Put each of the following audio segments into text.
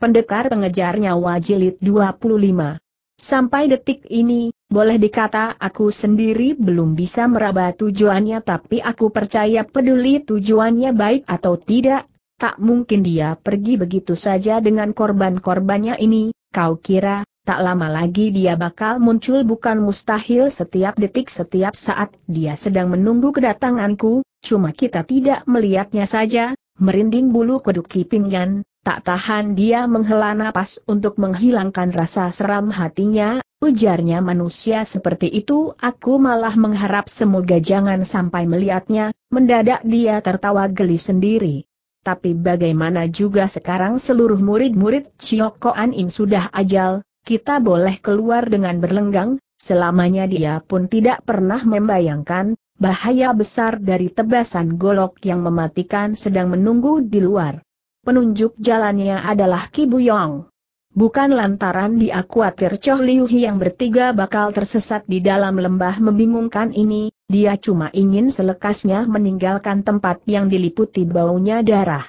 Pendekar pengejar nyawa jilid 25. Sampai detik ini, boleh dikata aku sendiri belum bisa meraba tujuannya tapi aku percaya peduli tujuannya baik atau tidak, tak mungkin dia pergi begitu saja dengan korban-korbannya ini, kau kira, tak lama lagi dia bakal muncul bukan mustahil setiap detik setiap saat dia sedang menunggu kedatanganku, cuma kita tidak melihatnya saja, merinding bulu keduk kipingan. Tak tahan dia menghela napas untuk menghilangkan rasa seram hatinya, ujarnya manusia seperti itu aku malah mengharap semoga jangan sampai melihatnya, mendadak dia tertawa geli sendiri. Tapi bagaimana juga sekarang seluruh murid-murid Chioko Anim sudah ajal, kita boleh keluar dengan berlenggang, selamanya dia pun tidak pernah membayangkan, bahaya besar dari tebasan golok yang mematikan sedang menunggu di luar penunjuk jalannya adalah Ki Buyong. Bukan lantaran dia khawatir Choh Liu yang bertiga bakal tersesat di dalam lembah membingungkan ini, dia cuma ingin selekasnya meninggalkan tempat yang diliputi baunya darah.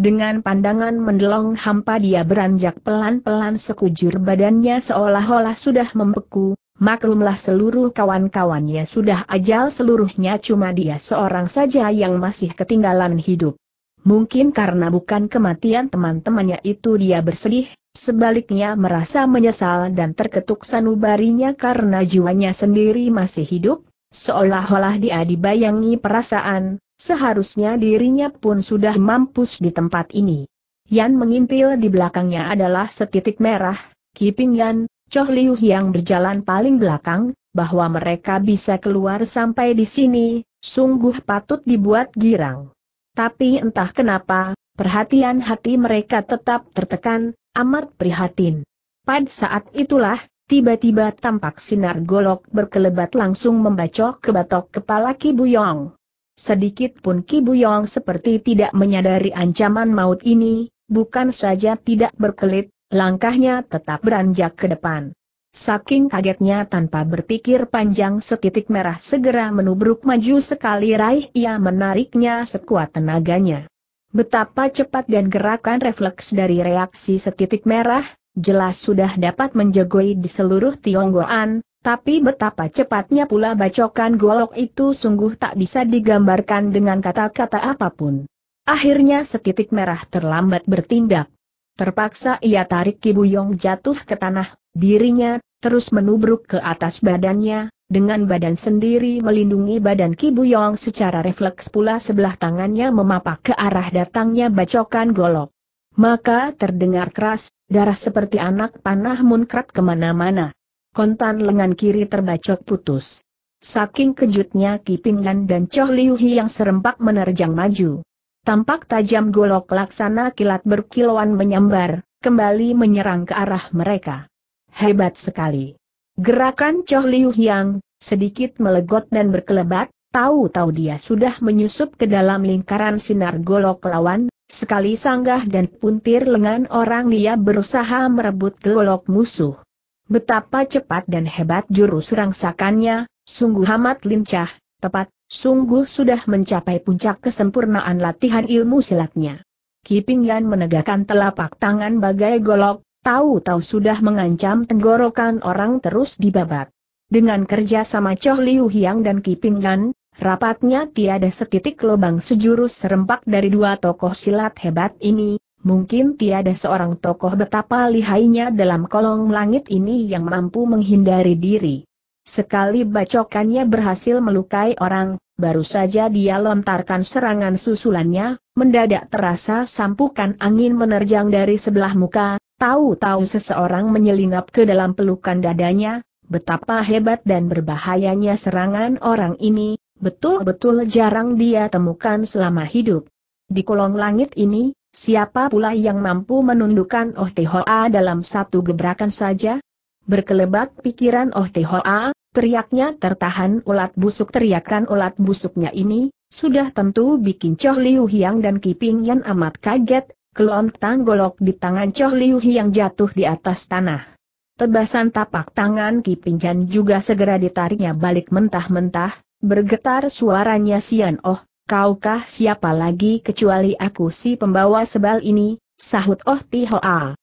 Dengan pandangan mendelong hampa dia beranjak pelan-pelan sekujur badannya seolah-olah sudah membeku, maklumlah seluruh kawan-kawannya sudah ajal seluruhnya cuma dia seorang saja yang masih ketinggalan hidup. Mungkin karena bukan kematian teman-temannya itu dia bersedih, sebaliknya merasa menyesal dan terketuk sanubarinya karena jiwanya sendiri masih hidup, seolah-olah dia dibayangi perasaan, seharusnya dirinya pun sudah mampus di tempat ini. Yan mengintil di belakangnya adalah setitik merah, Kiping Yan, Choh Liu yang berjalan paling belakang, bahwa mereka bisa keluar sampai di sini, sungguh patut dibuat girang. Tapi entah kenapa, perhatian hati mereka tetap tertekan, amat prihatin. Pada saat itulah, tiba-tiba tampak sinar golok berkelebat langsung membacok ke batok kepala Kibuyong. Sedikit pun Kibuyong seperti tidak menyadari ancaman maut ini, bukan saja tidak berkelit, langkahnya tetap beranjak ke depan. Saking kagetnya tanpa berpikir panjang setitik merah segera menubruk maju sekali raih ia menariknya sekuat tenaganya. Betapa cepat dan gerakan refleks dari reaksi setitik merah, jelas sudah dapat menjegoi di seluruh Tionggoan, tapi betapa cepatnya pula bacokan golok itu sungguh tak bisa digambarkan dengan kata-kata apapun. Akhirnya setitik merah terlambat bertindak. Terpaksa ia tarik Kibuyong jatuh ke tanah, dirinya terus menubruk ke atas badannya, dengan badan sendiri melindungi badan Kibuyong secara refleks pula sebelah tangannya memapak ke arah datangnya bacokan golok. Maka terdengar keras, darah seperti anak panah munkrat kemana-mana. Kontan lengan kiri terbacok putus. Saking kejutnya Kipinglan dan Choh Liuhi yang serempak menerjang maju. Tampak tajam golok laksana kilat berkilauan menyambar, kembali menyerang ke arah mereka. Hebat sekali. Gerakan Choh Liu Hyang, sedikit melegot dan berkelebat, tahu-tahu dia sudah menyusup ke dalam lingkaran sinar golok lawan, sekali sanggah dan puntir lengan orang dia berusaha merebut golok musuh. Betapa cepat dan hebat jurus rangsakannya, sungguh amat lincah, tepat, Sungguh sudah mencapai puncak kesempurnaan latihan ilmu silatnya. Kiping menegakkan telapak tangan bagai golok, tahu-tahu sudah mengancam tenggorokan orang terus dibabat. Dengan kerja sama Choh Liu Hiang dan Kiping rapatnya tiada setitik lubang sejurus serempak dari dua tokoh silat hebat ini, mungkin tiada seorang tokoh betapa lihainya dalam kolong langit ini yang mampu menghindari diri. Sekali bacokannya berhasil melukai orang, baru saja dia lontarkan serangan susulannya, mendadak terasa sampukan angin menerjang dari sebelah muka, tahu-tahu seseorang menyelinap ke dalam pelukan dadanya, betapa hebat dan berbahayanya serangan orang ini, betul-betul jarang dia temukan selama hidup. Di kolong langit ini, siapa pula yang mampu menundukkan Oh Tehoa dalam satu gebrakan saja? berkelebat pikiran Oh Tehoa, teriaknya tertahan ulat busuk teriakan ulat busuknya ini, sudah tentu bikin Choh Liu Hiang dan Kiping Yan amat kaget, kelontang golok di tangan Choh Liu Hiang jatuh di atas tanah. Tebasan tapak tangan Kiping Yan juga segera ditariknya balik mentah-mentah, bergetar suaranya Sian Oh, kaukah siapa lagi kecuali aku si pembawa sebal ini, sahut Oh Hoa.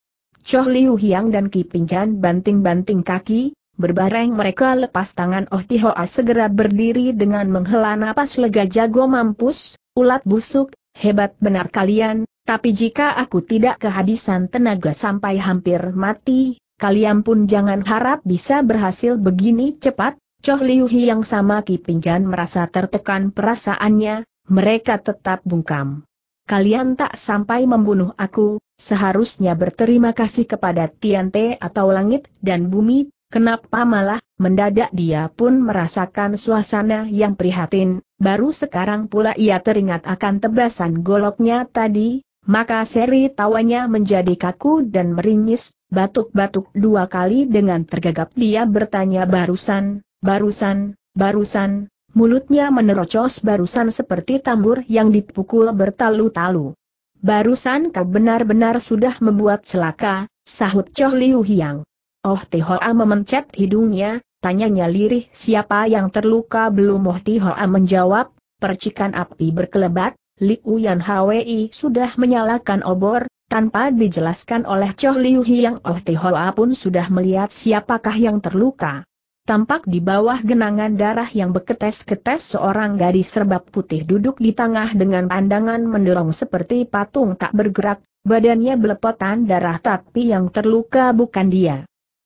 Choh Liu Hiang dan Ki Pinjan banting-banting kaki, berbareng mereka lepas tangan Oh Tihoa segera berdiri dengan menghela napas lega jago mampus, ulat busuk, hebat benar kalian, tapi jika aku tidak kehabisan tenaga sampai hampir mati, kalian pun jangan harap bisa berhasil begini cepat, Choh Liu Hiang sama Ki Pinjan merasa tertekan perasaannya, mereka tetap bungkam kalian tak sampai membunuh aku, seharusnya berterima kasih kepada Tiante atau langit dan bumi, kenapa malah, mendadak dia pun merasakan suasana yang prihatin, baru sekarang pula ia teringat akan tebasan goloknya tadi, maka seri tawanya menjadi kaku dan meringis, batuk-batuk dua kali dengan tergagap dia bertanya barusan, barusan, barusan, mulutnya menerocos barusan seperti tambur yang dipukul bertalu-talu. Barusan kau benar-benar sudah membuat celaka, sahut Choh Liu Hiang. Oh Tihoa memencet hidungnya, tanyanya lirih siapa yang terluka belum Oh Tihoa menjawab, percikan api berkelebat, Liu Yan Hwi sudah menyalakan obor, tanpa dijelaskan oleh Choh Liu Hiang Oh Tihoa pun sudah melihat siapakah yang terluka. Tampak di bawah genangan darah yang beketes-ketes seorang gadis serbak putih duduk di tengah dengan pandangan mendorong seperti patung tak bergerak, badannya belepotan darah tapi yang terluka bukan dia.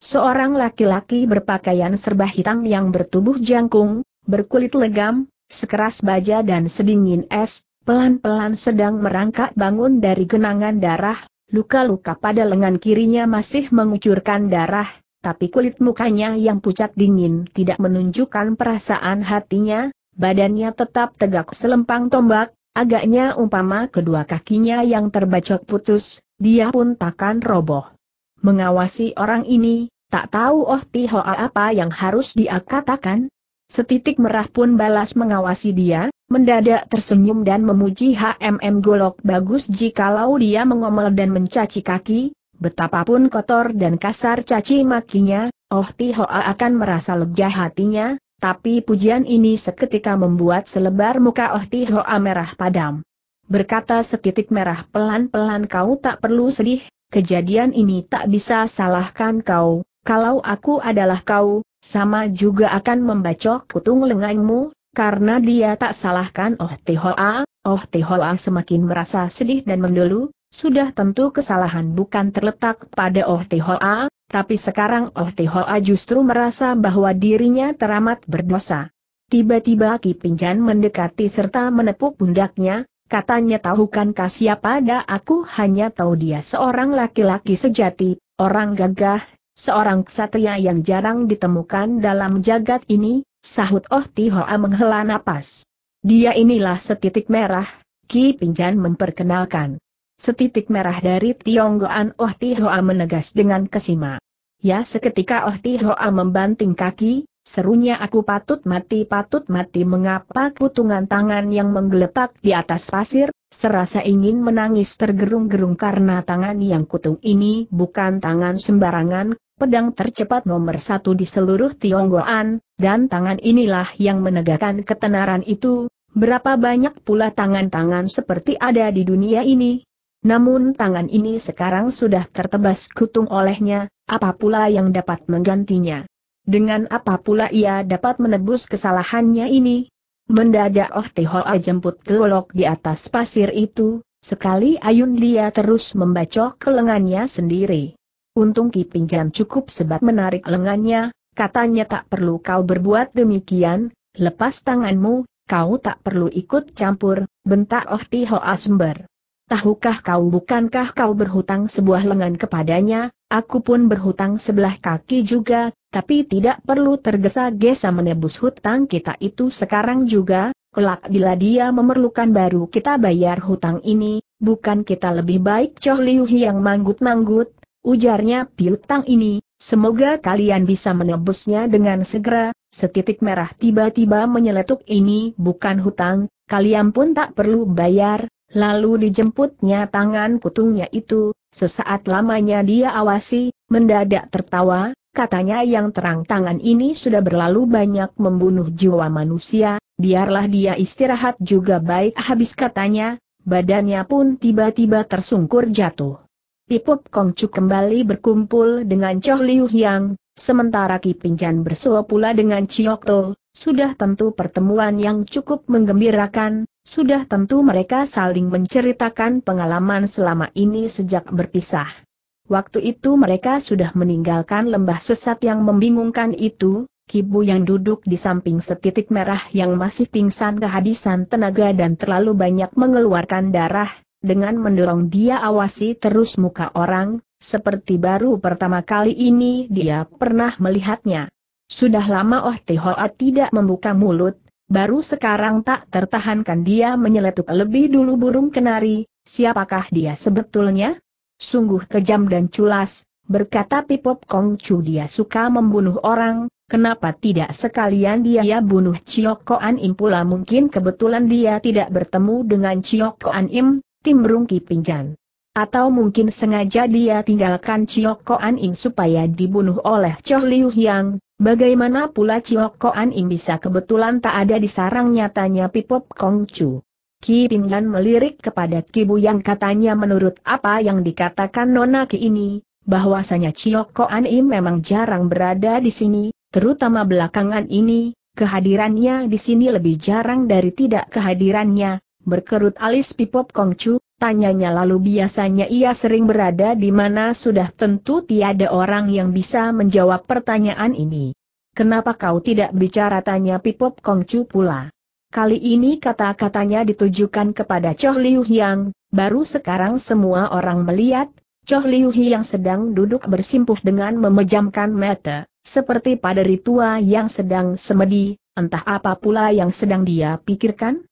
Seorang laki-laki berpakaian serba hitam yang bertubuh jangkung, berkulit legam, sekeras baja dan sedingin es, pelan-pelan sedang merangkak bangun dari genangan darah, luka-luka pada lengan kirinya masih mengucurkan darah, tapi kulit mukanya yang pucat dingin tidak menunjukkan perasaan hatinya, badannya tetap tegak selempang tombak, agaknya umpama kedua kakinya yang terbacok putus, dia pun takkan roboh. Mengawasi orang ini, tak tahu Oh Tihoa apa yang harus dia katakan? Setitik merah pun balas mengawasi dia, mendadak tersenyum dan memuji HMM Golok bagus jikalau dia mengomel dan mencaci kaki, betapapun kotor dan kasar caci makinya, Oh Tihoa akan merasa lega hatinya, tapi pujian ini seketika membuat selebar muka Oh Tihoa merah padam. Berkata setitik merah pelan-pelan kau tak perlu sedih, kejadian ini tak bisa salahkan kau, kalau aku adalah kau, sama juga akan membacok kutung lenganmu, karena dia tak salahkan Oh Tihoa, Oh Tihoa semakin merasa sedih dan mendulu. Sudah tentu kesalahan bukan terletak pada Oh Hoa, tapi sekarang Oh Hoa justru merasa bahwa dirinya teramat berdosa. Tiba-tiba Ki Pinjan mendekati serta menepuk pundaknya, katanya tahukan siapa ada aku hanya tahu dia seorang laki-laki sejati, orang gagah, seorang ksatria yang jarang ditemukan dalam jagat ini, sahut Oh Hoa menghela napas. Dia inilah setitik merah, Ki Pinjan memperkenalkan. Setitik merah dari Tionggoan Oh Tihoa menegas dengan kesima. Ya seketika Oh Tihoa membanting kaki, serunya aku patut mati patut mati mengapa kutungan tangan yang menggeletak di atas pasir, serasa ingin menangis tergerung-gerung karena tangan yang kutung ini bukan tangan sembarangan, pedang tercepat nomor satu di seluruh Tionggoan, dan tangan inilah yang menegakkan ketenaran itu, berapa banyak pula tangan-tangan seperti ada di dunia ini, namun tangan ini sekarang sudah tertebas kutung olehnya, apa pula yang dapat menggantinya? Dengan apa pula ia dapat menebus kesalahannya ini? Mendadak Oh Tihoa jemput kelok di atas pasir itu, sekali ayun dia terus membacok ke lengannya sendiri. Untung Ki Pinjam cukup sebat menarik lengannya, katanya tak perlu kau berbuat demikian, lepas tanganmu, kau tak perlu ikut campur, bentak Oh Tihoa sumber tahukah kau bukankah kau berhutang sebuah lengan kepadanya, aku pun berhutang sebelah kaki juga, tapi tidak perlu tergesa-gesa menebus hutang kita itu sekarang juga, kelak bila dia memerlukan baru kita bayar hutang ini, bukan kita lebih baik Choh Liu yang manggut-manggut, ujarnya piutang ini, semoga kalian bisa menebusnya dengan segera, setitik merah tiba-tiba menyeletuk ini bukan hutang, kalian pun tak perlu bayar, Lalu dijemputnya tangan kutungnya itu, sesaat lamanya dia awasi, mendadak tertawa, katanya yang terang tangan ini sudah berlalu banyak membunuh jiwa manusia, biarlah dia istirahat juga baik habis katanya, badannya pun tiba-tiba tersungkur jatuh. Pipop Kongcu kembali berkumpul dengan Choh Liu Yang, sementara Kipinjan Pinjan bersua pula dengan Chiokto, sudah tentu pertemuan yang cukup menggembirakan, sudah tentu mereka saling menceritakan pengalaman selama ini sejak berpisah. Waktu itu mereka sudah meninggalkan lembah sesat yang membingungkan itu, Kibu yang duduk di samping setitik merah yang masih pingsan kehabisan tenaga dan terlalu banyak mengeluarkan darah, dengan mendorong dia awasi terus muka orang, seperti baru pertama kali ini dia pernah melihatnya. Sudah lama Oh Tehoa tidak membuka mulut, baru sekarang tak tertahankan dia menyeletuk lebih dulu burung kenari, siapakah dia sebetulnya? Sungguh kejam dan culas, berkata Pipop Kong Chu dia suka membunuh orang, kenapa tidak sekalian dia ya bunuh Chiok Koan Im pula mungkin kebetulan dia tidak bertemu dengan Chiok Koan Im, tim Rungki Kipinjan. Atau mungkin sengaja dia tinggalkan Chiok An Im supaya dibunuh oleh Choh Liu Yang, bagaimana pula Chiok An Im bisa kebetulan tak ada di sarang nyatanya Pipop Kong Chu. Ki Pinggan melirik kepada Bu yang katanya menurut apa yang dikatakan Nona Ki ini, bahwasanya Chiok An Im memang jarang berada di sini, terutama belakangan ini, kehadirannya di sini lebih jarang dari tidak kehadirannya, berkerut alis Pipop Kongcu, Tanyanya lalu biasanya ia sering berada di mana sudah tentu tiada orang yang bisa menjawab pertanyaan ini. Kenapa kau tidak bicara tanya Pipop Kongcu pula? Kali ini kata-katanya ditujukan kepada Choh Liu Hyang, baru sekarang semua orang melihat, Choh Liu Hyang sedang duduk bersimpuh dengan memejamkan mata, seperti pada tua yang sedang semedi, entah apa pula yang sedang dia pikirkan?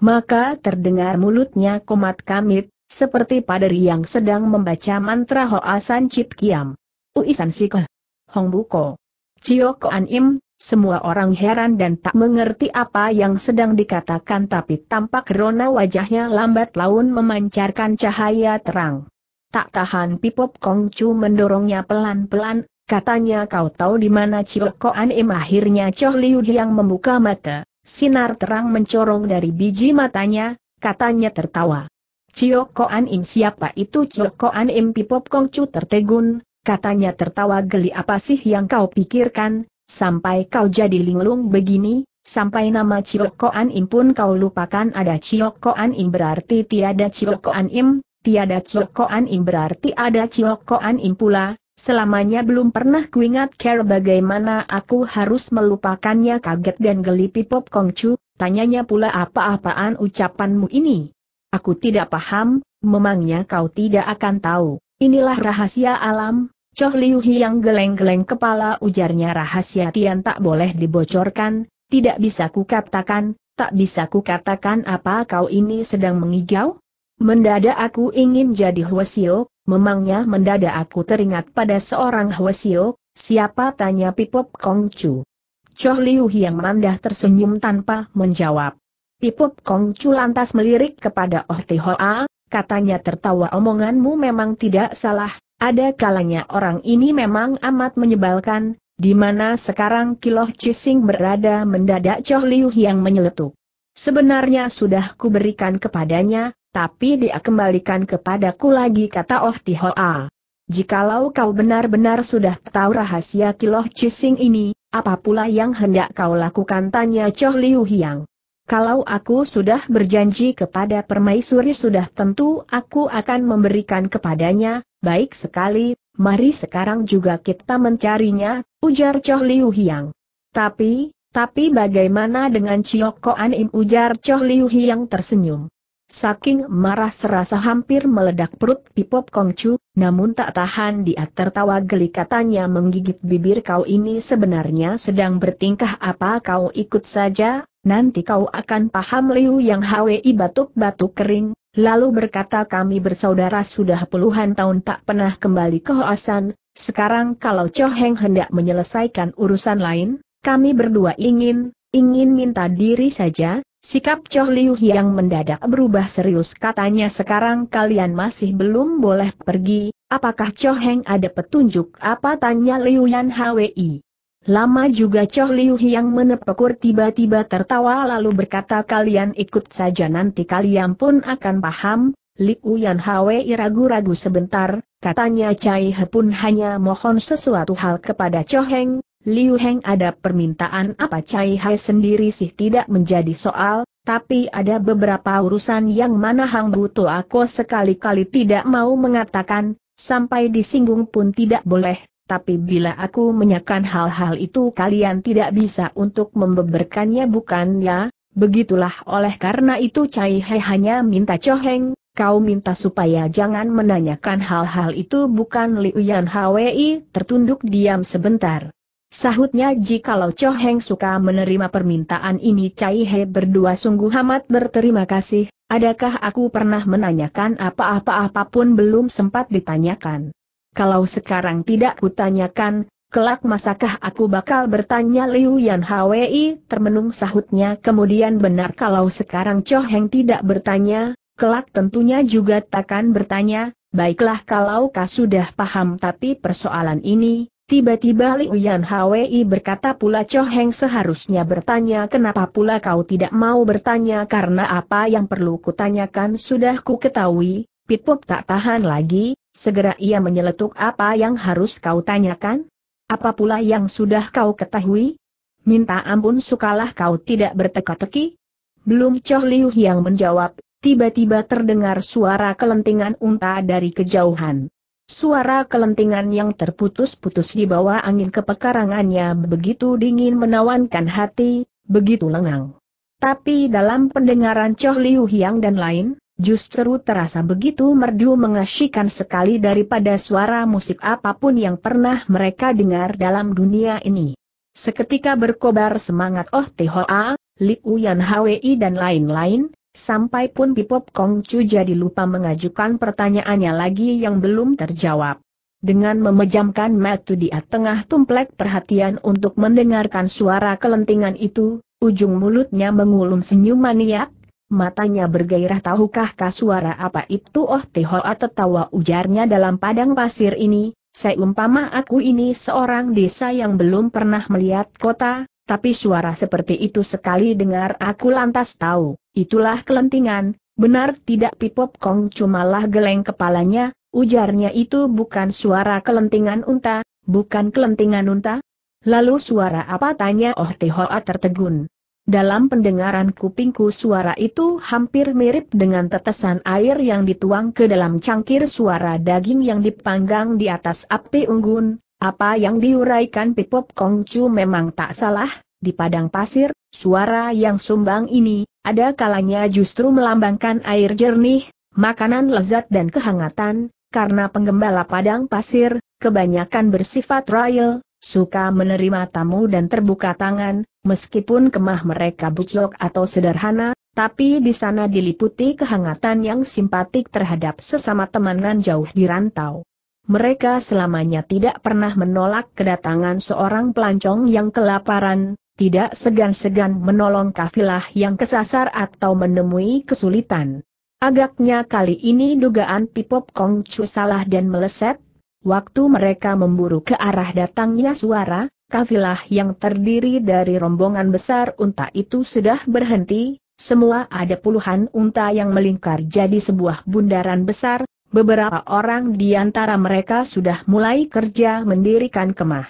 Maka terdengar mulutnya komat kamit, seperti paderi yang sedang membaca mantra Hoasan Chit Kiam. Uisan Sikoh. Hong Buko. Chio An Im, semua orang heran dan tak mengerti apa yang sedang dikatakan tapi tampak rona wajahnya lambat laun memancarkan cahaya terang. Tak tahan Pipop Kong Chu mendorongnya pelan-pelan, katanya kau tahu di mana Chio An Im akhirnya Choh Liu yang membuka mata. Sinar terang mencorong dari biji matanya, katanya tertawa. Cio Koan Im siapa itu Cio Koan Im Pipop Kong Chu tertegun, katanya tertawa geli apa sih yang kau pikirkan, sampai kau jadi linglung begini, sampai nama Cio Koan Im pun kau lupakan ada Cio Koan Im berarti tiada Cio Koan Im, tiada Cio Koan Im berarti ada Cio Koan Im pula, Selamanya belum pernah kuingat care bagaimana aku harus melupakannya kaget dan geli Pipop Kongcu, tanyanya pula apa-apaan ucapanmu ini. Aku tidak paham, memangnya kau tidak akan tahu, inilah rahasia alam, Choh Liu yang geleng-geleng kepala ujarnya rahasia Tian tak boleh dibocorkan, tidak bisa kukatakan, tak bisa kukatakan apa kau ini sedang mengigau? Mendadak aku ingin jadi Hwasio, memangnya mendadak aku teringat pada seorang Hwasio, siapa tanya Pipop Kongcu. Choh Liu Hiang mandah tersenyum tanpa menjawab. Pipop Kongcu lantas melirik kepada Oh Tihoa, katanya tertawa omonganmu memang tidak salah, ada kalanya orang ini memang amat menyebalkan, di mana sekarang Kiloh Cising berada mendadak Choh Liu Hiang menyeletuk. Sebenarnya sudah kuberikan kepadanya, tapi dia kembalikan kepadaku lagi kata Oh Tihoa. Jikalau kau benar-benar sudah tahu rahasia kiloh cising ini, apa pula yang hendak kau lakukan tanya Choh Liu Hiang. Kalau aku sudah berjanji kepada permaisuri sudah tentu aku akan memberikan kepadanya, baik sekali, mari sekarang juga kita mencarinya, ujar Choh Liu Hiang. Tapi, tapi bagaimana dengan Chiyoko Anim ujar Choh Liu Hiang tersenyum. Saking marah serasa hampir meledak perut Pipop Kongcu, namun tak tahan dia tertawa geli katanya menggigit bibir kau ini sebenarnya sedang bertingkah apa kau ikut saja, nanti kau akan paham Liu yang HWI batuk-batuk kering, lalu berkata kami bersaudara sudah puluhan tahun tak pernah kembali ke Hoasan, sekarang kalau Cho Heng hendak menyelesaikan urusan lain, kami berdua ingin, ingin minta diri saja, Sikap Choh Liu yang mendadak berubah serius katanya sekarang kalian masih belum boleh pergi, apakah Choh Heng ada petunjuk apa tanya Liu Yan Hwi. Lama juga Choh Liu yang menepekur tiba-tiba tertawa lalu berkata kalian ikut saja nanti kalian pun akan paham, Liu Yan Hwi ragu-ragu sebentar, katanya Cai He pun hanya mohon sesuatu hal kepada Choh Heng, Liu Heng ada permintaan apa Cai Hai sendiri sih tidak menjadi soal, tapi ada beberapa urusan yang mana Hang Tu aku sekali-kali tidak mau mengatakan, sampai disinggung pun tidak boleh, tapi bila aku menyakan hal-hal itu kalian tidak bisa untuk membeberkannya bukan ya? begitulah oleh karena itu Cai Hai hanya minta Cho Heng, kau minta supaya jangan menanyakan hal-hal itu bukan Liu Yan Hwi tertunduk diam sebentar. Sahutnya jikalau Cho Heng suka menerima permintaan ini Cai He berdua sungguh amat berterima kasih, adakah aku pernah menanyakan apa-apa apapun belum sempat ditanyakan. Kalau sekarang tidak kutanyakan, kelak masakah aku bakal bertanya Liu Yan Hwi termenung sahutnya kemudian benar kalau sekarang Cho Heng tidak bertanya, kelak tentunya juga takkan bertanya, baiklah kalau kau sudah paham tapi persoalan ini, Tiba-tiba Liu Yan Hwi berkata pula Cho Heng seharusnya bertanya kenapa pula kau tidak mau bertanya karena apa yang perlu kutanyakan sudah ku ketahui, Pop tak tahan lagi, segera ia menyeletuk apa yang harus kau tanyakan? Apa pula yang sudah kau ketahui? Minta ampun sukalah kau tidak berteka-teki? Belum Cho Liu yang menjawab, tiba-tiba terdengar suara kelentingan unta dari kejauhan. Suara kelentingan yang terputus-putus di bawah angin kepekarangannya begitu dingin menawankan hati, begitu lengang. Tapi dalam pendengaran Choh Liu Hiang dan lain, justru terasa begitu merdu mengasyikan sekali daripada suara musik apapun yang pernah mereka dengar dalam dunia ini. Seketika berkobar semangat Oh Tihoa, Liu Yan Hwi dan lain-lain, Sampai pun Pipop Kong Chu jadi lupa mengajukan pertanyaannya lagi yang belum terjawab. Dengan memejamkan mata dia tengah tumplek perhatian untuk mendengarkan suara kelentingan itu, ujung mulutnya mengulum senyum maniak, matanya bergairah tahukah kah suara apa itu oh teh tehoa ah, tertawa ujarnya dalam padang pasir ini, seumpama aku ini seorang desa yang belum pernah melihat kota, tapi suara seperti itu sekali dengar aku lantas tahu, itulah kelentingan, benar tidak Pipop Kong cumalah geleng kepalanya, ujarnya itu bukan suara kelentingan unta, bukan kelentingan unta? Lalu suara apa tanya Oh Te Hoa tertegun. Dalam pendengaran kupingku suara itu hampir mirip dengan tetesan air yang dituang ke dalam cangkir suara daging yang dipanggang di atas api unggun, apa yang diuraikan Pipop Kongcu memang tak salah, di padang pasir, suara yang sumbang ini, ada kalanya justru melambangkan air jernih, makanan lezat dan kehangatan, karena penggembala padang pasir, kebanyakan bersifat royal, suka menerima tamu dan terbuka tangan, meskipun kemah mereka buclok atau sederhana, tapi di sana diliputi kehangatan yang simpatik terhadap sesama temanan jauh di rantau mereka selamanya tidak pernah menolak kedatangan seorang pelancong yang kelaparan, tidak segan-segan menolong kafilah yang kesasar atau menemui kesulitan. Agaknya kali ini dugaan Pipop Kong Chu salah dan meleset, waktu mereka memburu ke arah datangnya suara, kafilah yang terdiri dari rombongan besar unta itu sudah berhenti, semua ada puluhan unta yang melingkar jadi sebuah bundaran besar, Beberapa orang di antara mereka sudah mulai kerja mendirikan kemah.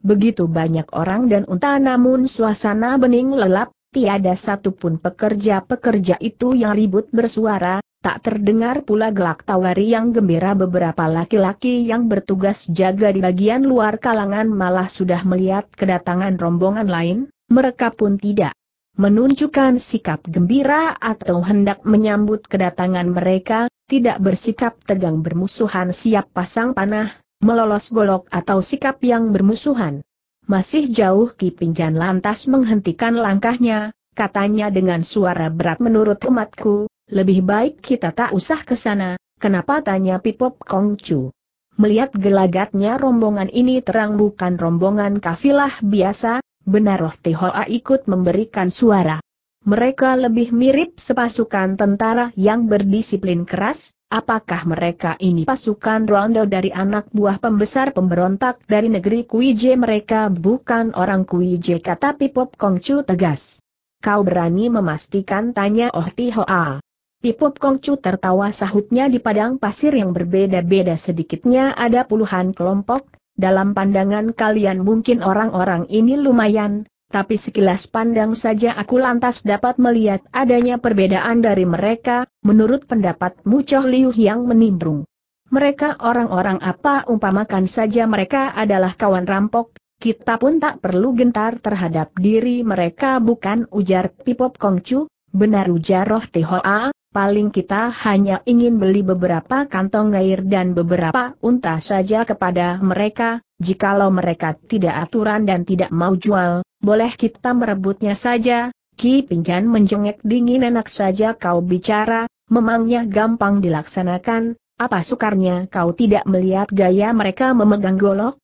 Begitu banyak orang dan unta namun suasana bening lelap, tiada satupun pekerja-pekerja itu yang ribut bersuara, tak terdengar pula gelak tawari yang gembira beberapa laki-laki yang bertugas jaga di bagian luar kalangan malah sudah melihat kedatangan rombongan lain, mereka pun tidak menunjukkan sikap gembira atau hendak menyambut kedatangan mereka, tidak bersikap tegang bermusuhan siap pasang panah, melolos golok atau sikap yang bermusuhan. Masih jauh Kipinjan lantas menghentikan langkahnya, katanya dengan suara berat menurut umatku, lebih baik kita tak usah ke sana, kenapa tanya Pipop Kongcu. Melihat gelagatnya rombongan ini terang bukan rombongan kafilah biasa, benar Roh Tihoa ikut memberikan suara. Mereka lebih mirip sepasukan tentara yang berdisiplin keras, apakah mereka ini pasukan rondo dari anak buah pembesar pemberontak dari negeri Kuije mereka bukan orang Kuije kata Pipop Kongcu tegas. Kau berani memastikan tanya Oh Tihoa. Pipop Kongcu tertawa sahutnya di padang pasir yang berbeda-beda sedikitnya ada puluhan kelompok, dalam pandangan kalian mungkin orang-orang ini lumayan, tapi sekilas pandang saja aku lantas dapat melihat adanya perbedaan dari mereka, menurut pendapat Mucoh Liu yang menimbrung. Mereka orang-orang apa umpamakan saja mereka adalah kawan rampok, kita pun tak perlu gentar terhadap diri mereka bukan ujar Pipop Kongcu, benar ujar Roh Tehoa, paling kita hanya ingin beli beberapa kantong air dan beberapa unta saja kepada mereka, jikalau mereka tidak aturan dan tidak mau jual, boleh kita merebutnya saja, Ki Pinjan menjengek dingin enak saja kau bicara, memangnya gampang dilaksanakan, apa sukarnya kau tidak melihat gaya mereka memegang golok?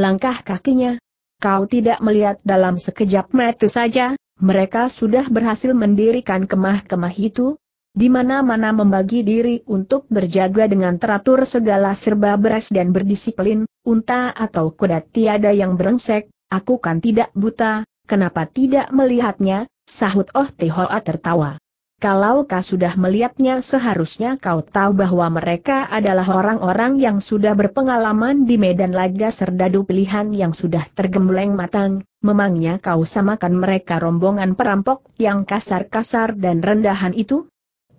Langkah kakinya, kau tidak melihat dalam sekejap mata saja, mereka sudah berhasil mendirikan kemah-kemah itu, di mana-mana membagi diri untuk berjaga dengan teratur segala serba beres dan berdisiplin, unta atau kuda tiada yang berengsek, aku kan tidak buta, kenapa tidak melihatnya, sahut Oh Hoa tertawa. Kalau kau sudah melihatnya seharusnya kau tahu bahwa mereka adalah orang-orang yang sudah berpengalaman di medan laga serdadu pilihan yang sudah tergembleng matang, memangnya kau samakan mereka rombongan perampok yang kasar-kasar dan rendahan itu?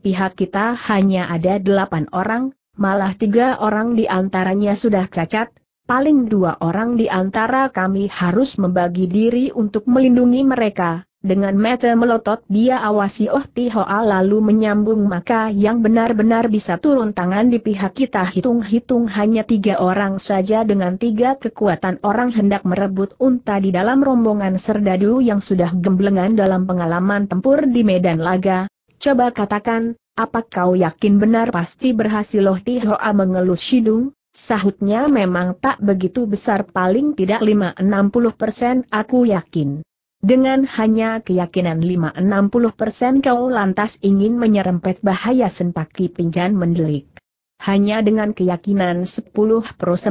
pihak kita hanya ada delapan orang, malah tiga orang di antaranya sudah cacat, paling dua orang di antara kami harus membagi diri untuk melindungi mereka. Dengan mata melotot dia awasi Oh Tihoa lalu menyambung maka yang benar-benar bisa turun tangan di pihak kita hitung-hitung hanya tiga orang saja dengan tiga kekuatan orang hendak merebut unta di dalam rombongan serdadu yang sudah gemblengan dalam pengalaman tempur di medan laga, Coba katakan, apa kau yakin benar pasti berhasil Loh Tihoa mengelus hidung? Sahutnya memang tak begitu besar paling tidak 5-60% aku yakin. Dengan hanya keyakinan 5-60% kau lantas ingin menyerempet bahaya sentaki pinjan mendelik. Hanya dengan keyakinan 10%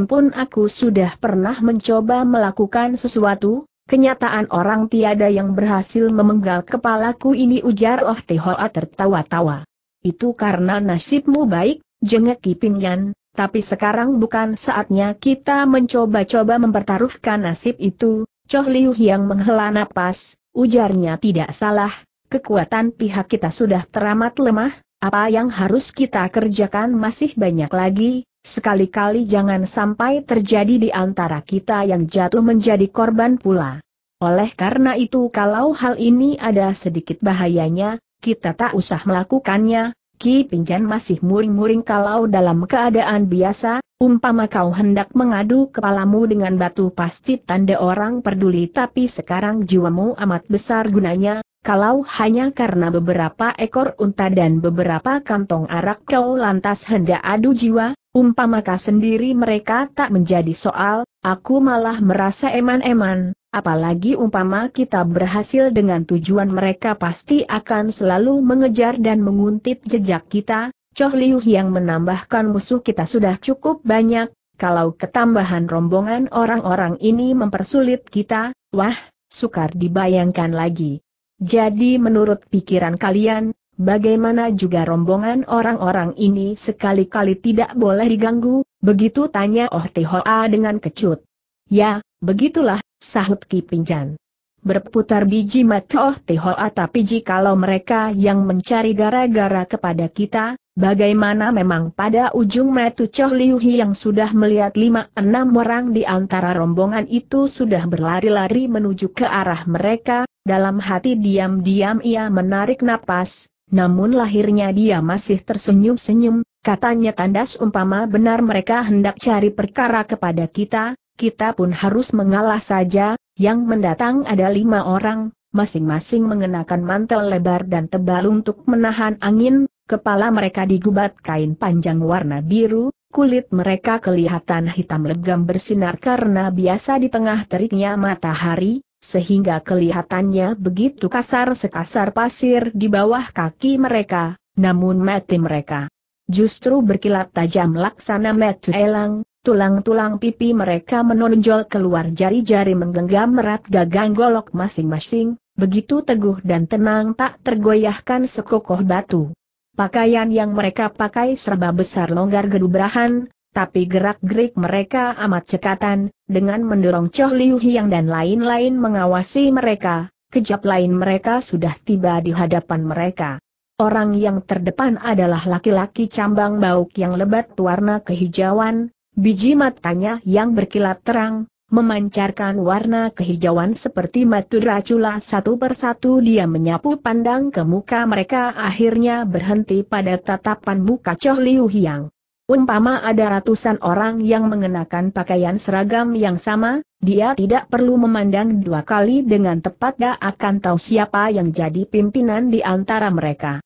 pun aku sudah pernah mencoba melakukan sesuatu, Kenyataan orang tiada yang berhasil memenggal kepalaku ini ujar Oh Tihoa tertawa-tawa. Itu karena nasibmu baik, jengek Yan, tapi sekarang bukan saatnya kita mencoba-coba mempertaruhkan nasib itu, Choh Liu yang menghela napas, ujarnya tidak salah, kekuatan pihak kita sudah teramat lemah, apa yang harus kita kerjakan masih banyak lagi, Sekali-kali jangan sampai terjadi di antara kita yang jatuh menjadi korban pula. Oleh karena itu kalau hal ini ada sedikit bahayanya, kita tak usah melakukannya, Ki Pinjan masih muring-muring kalau dalam keadaan biasa, umpama kau hendak mengadu kepalamu dengan batu pasti tanda orang peduli tapi sekarang jiwamu amat besar gunanya, kalau hanya karena beberapa ekor unta dan beberapa kantong arak kau lantas hendak adu jiwa, Umpamakah sendiri mereka tak menjadi soal, aku malah merasa eman-eman, apalagi umpama kita berhasil dengan tujuan mereka pasti akan selalu mengejar dan menguntit jejak kita, Choh Liu yang menambahkan musuh kita sudah cukup banyak, kalau ketambahan rombongan orang-orang ini mempersulit kita, wah, sukar dibayangkan lagi. Jadi menurut pikiran kalian, Bagaimana juga rombongan orang-orang ini sekali-kali tidak boleh diganggu, begitu tanya Oh Te Tihoa dengan kecut. Ya, begitulah, sahut Ki Pinjan. Berputar biji mata Oh Tihoa tapi jikalau mereka yang mencari gara-gara kepada kita, bagaimana memang pada ujung mata Choh Liu Hi yang sudah melihat lima enam orang di antara rombongan itu sudah berlari-lari menuju ke arah mereka, dalam hati diam-diam ia menarik napas, namun lahirnya dia masih tersenyum-senyum, katanya tandas umpama benar mereka hendak cari perkara kepada kita, kita pun harus mengalah saja, yang mendatang ada lima orang, masing-masing mengenakan mantel lebar dan tebal untuk menahan angin, kepala mereka digubat kain panjang warna biru, kulit mereka kelihatan hitam legam bersinar karena biasa di tengah teriknya matahari, sehingga kelihatannya begitu kasar sekasar pasir di bawah kaki mereka, namun mati mereka. Justru berkilat tajam laksana metu elang, tulang-tulang pipi mereka menonjol keluar jari-jari menggenggam merat gagang golok masing-masing, begitu teguh dan tenang tak tergoyahkan sekokoh batu. Pakaian yang mereka pakai serba besar longgar gedubrahan, tapi gerak-gerik mereka amat cekatan, dengan mendorong Choh Liu Hiang dan lain-lain mengawasi mereka, kejap lain mereka sudah tiba di hadapan mereka. Orang yang terdepan adalah laki-laki cambang bauk yang lebat warna kehijauan, biji matanya yang berkilat terang, memancarkan warna kehijauan seperti matu racula satu persatu dia menyapu pandang ke muka mereka akhirnya berhenti pada tatapan muka Choh Liu Hiang. Umpama ada ratusan orang yang mengenakan pakaian seragam yang sama, dia tidak perlu memandang dua kali dengan tepat dia akan tahu siapa yang jadi pimpinan di antara mereka.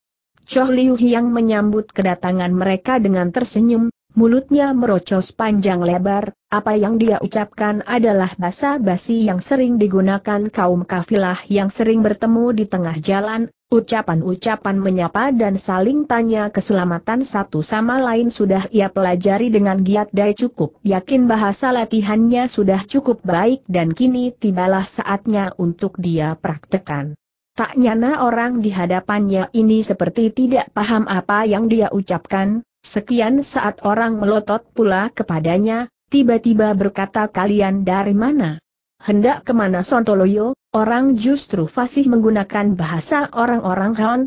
Choh Liu yang menyambut kedatangan mereka dengan tersenyum, mulutnya merocos panjang lebar, apa yang dia ucapkan adalah bahasa basi yang sering digunakan kaum kafilah yang sering bertemu di tengah jalan, Ucapan-ucapan menyapa dan saling tanya keselamatan satu sama lain sudah ia pelajari dengan giat dan cukup yakin bahasa latihannya sudah cukup baik dan kini tibalah saatnya untuk dia praktekan. Tak nyana orang di hadapannya ini seperti tidak paham apa yang dia ucapkan, sekian saat orang melotot pula kepadanya, tiba-tiba berkata kalian dari mana? Hendak kemana Sontoloyo? Orang justru fasih menggunakan bahasa orang-orang Han.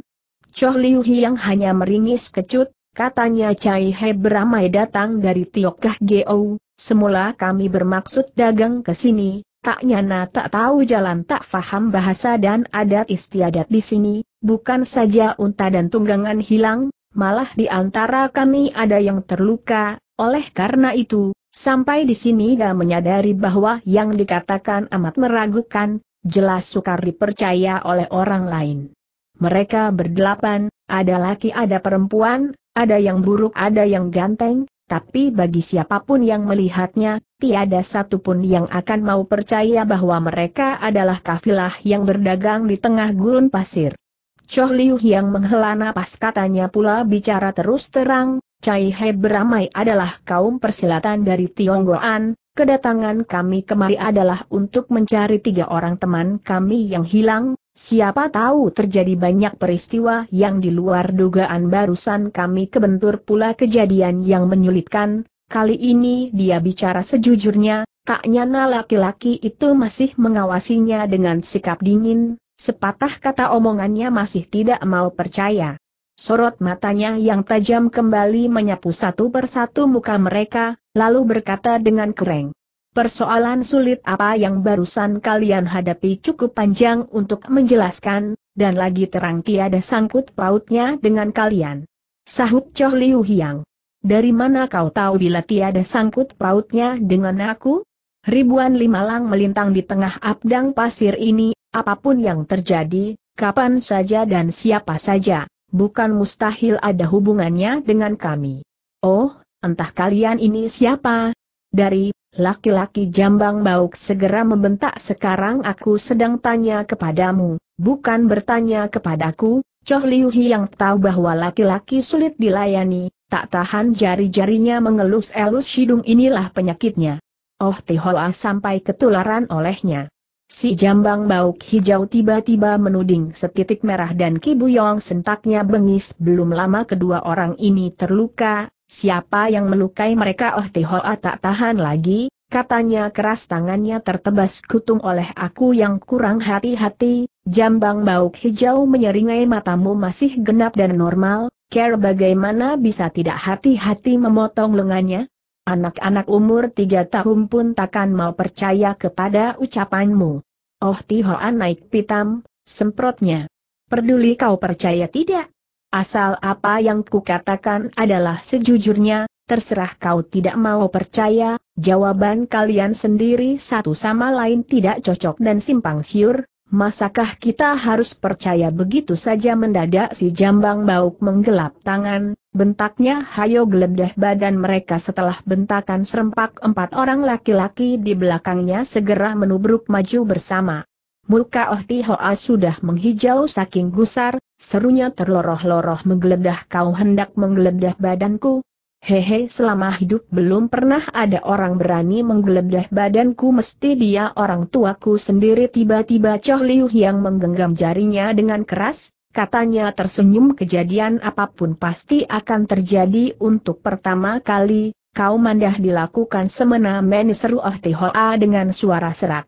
Choh Liu yang hanya meringis kecut, katanya Cai He beramai datang dari Tiokah Geo, semula kami bermaksud dagang ke sini, tak nyana tak tahu jalan tak faham bahasa dan adat istiadat di sini, bukan saja unta dan tunggangan hilang, malah di antara kami ada yang terluka, oleh karena itu, Sampai di sini gak menyadari bahwa yang dikatakan amat meragukan, jelas sukar dipercaya oleh orang lain. Mereka berdelapan, ada laki ada perempuan, ada yang buruk ada yang ganteng, tapi bagi siapapun yang melihatnya, tiada satupun yang akan mau percaya bahwa mereka adalah kafilah yang berdagang di tengah gurun pasir. Choh Liu yang menghela napas katanya pula bicara terus terang, Cai He beramai adalah kaum persilatan dari Tionggoan, Kedatangan kami kemari adalah untuk mencari tiga orang teman kami yang hilang, siapa tahu terjadi banyak peristiwa yang di luar dugaan barusan kami kebentur pula kejadian yang menyulitkan, kali ini dia bicara sejujurnya, tak nyana laki-laki itu masih mengawasinya dengan sikap dingin, sepatah kata omongannya masih tidak mau percaya. Sorot matanya yang tajam kembali menyapu satu persatu muka mereka, lalu berkata dengan kering. Persoalan sulit apa yang barusan kalian hadapi cukup panjang untuk menjelaskan, dan lagi terang tiada sangkut pautnya dengan kalian. Sahut Choh Liu Hiang. Dari mana kau tahu bila tiada sangkut pautnya dengan aku? Ribuan lima lang melintang di tengah abdang pasir ini, apapun yang terjadi, kapan saja dan siapa saja, bukan mustahil ada hubungannya dengan kami. Oh, entah kalian ini siapa? Dari, laki-laki jambang bauk segera membentak sekarang aku sedang tanya kepadamu, bukan bertanya kepadaku, Choh Liu Hi yang tahu bahwa laki-laki sulit dilayani, tak tahan jari-jarinya mengelus-elus hidung inilah penyakitnya. Oh Tihoa sampai ketularan olehnya. Si jambang bauk hijau tiba-tiba menuding setitik merah dan Kibuyong Buyong sentaknya bengis belum lama kedua orang ini terluka, Siapa yang melukai mereka Oh Tihoa tak tahan lagi, katanya keras tangannya tertebas kutung oleh aku yang kurang hati-hati, jambang bauk hijau menyeringai matamu masih genap dan normal, care bagaimana bisa tidak hati-hati memotong lengannya? Anak-anak umur tiga tahun pun takkan mau percaya kepada ucapanmu. Oh Tihoa naik pitam, semprotnya. Peduli kau percaya tidak? Asal apa yang kukatakan adalah sejujurnya, terserah kau tidak mau percaya, jawaban kalian sendiri satu sama lain tidak cocok dan simpang siur, masakah kita harus percaya begitu saja mendadak si jambang bauk menggelap tangan, bentaknya hayo geledah badan mereka setelah bentakan serempak empat orang laki-laki di belakangnya segera menubruk maju bersama. Muka Oh Tihoa sudah menghijau saking gusar, serunya terloroh-loroh menggeledah kau hendak menggeledah badanku. Hehe selama hidup belum pernah ada orang berani menggeledah badanku mesti dia orang tuaku sendiri tiba-tiba Choh Liu yang menggenggam jarinya dengan keras, Katanya tersenyum kejadian apapun pasti akan terjadi untuk pertama kali, kau mandah dilakukan semena mena seru Oh Tihoa dengan suara serak.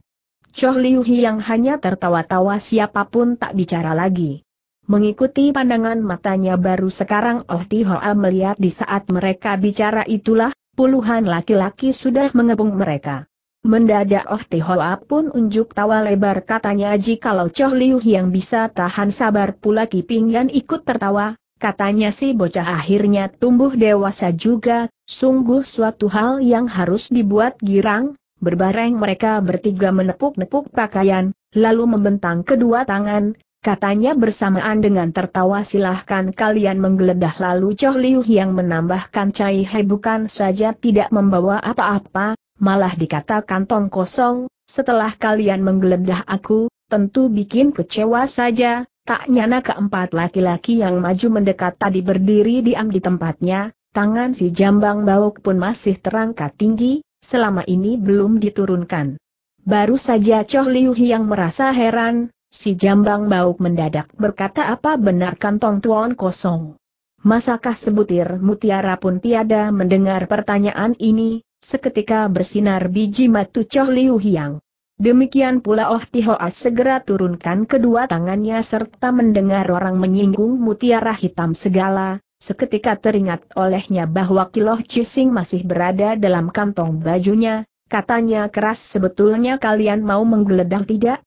Choh Liu yang hanya tertawa-tawa siapapun tak bicara lagi. Mengikuti pandangan matanya baru sekarang Oh Ti Hoa melihat di saat mereka bicara itulah, puluhan laki-laki sudah mengepung mereka. Mendadak Oh Ti Hoa pun unjuk tawa lebar katanya jikalau Choh Liu yang bisa tahan sabar pula Kiping dan ikut tertawa, katanya si bocah akhirnya tumbuh dewasa juga, sungguh suatu hal yang harus dibuat girang, Berbareng mereka bertiga menepuk-nepuk pakaian, lalu membentang kedua tangan, Katanya bersamaan dengan tertawa silahkan kalian menggeledah lalu Choh Liu yang menambahkan Cai He bukan saja tidak membawa apa-apa, malah dikatakan tong kosong, setelah kalian menggeledah aku, tentu bikin kecewa saja, tak nyana keempat laki-laki yang maju mendekat tadi berdiri diam di tempatnya, tangan si jambang bauk pun masih terangkat tinggi, selama ini belum diturunkan. Baru saja Choh Liu yang merasa heran, si jambang bau mendadak berkata apa benar kantong tuan kosong. Masakah sebutir mutiara pun tiada mendengar pertanyaan ini, seketika bersinar biji matu Choh Liu Hiang. Demikian pula Oh Tihoas segera turunkan kedua tangannya serta mendengar orang menyinggung mutiara hitam segala, Seketika teringat olehnya bahwa Kiloh Cising masih berada dalam kantong bajunya, katanya keras sebetulnya kalian mau menggeledah tidak?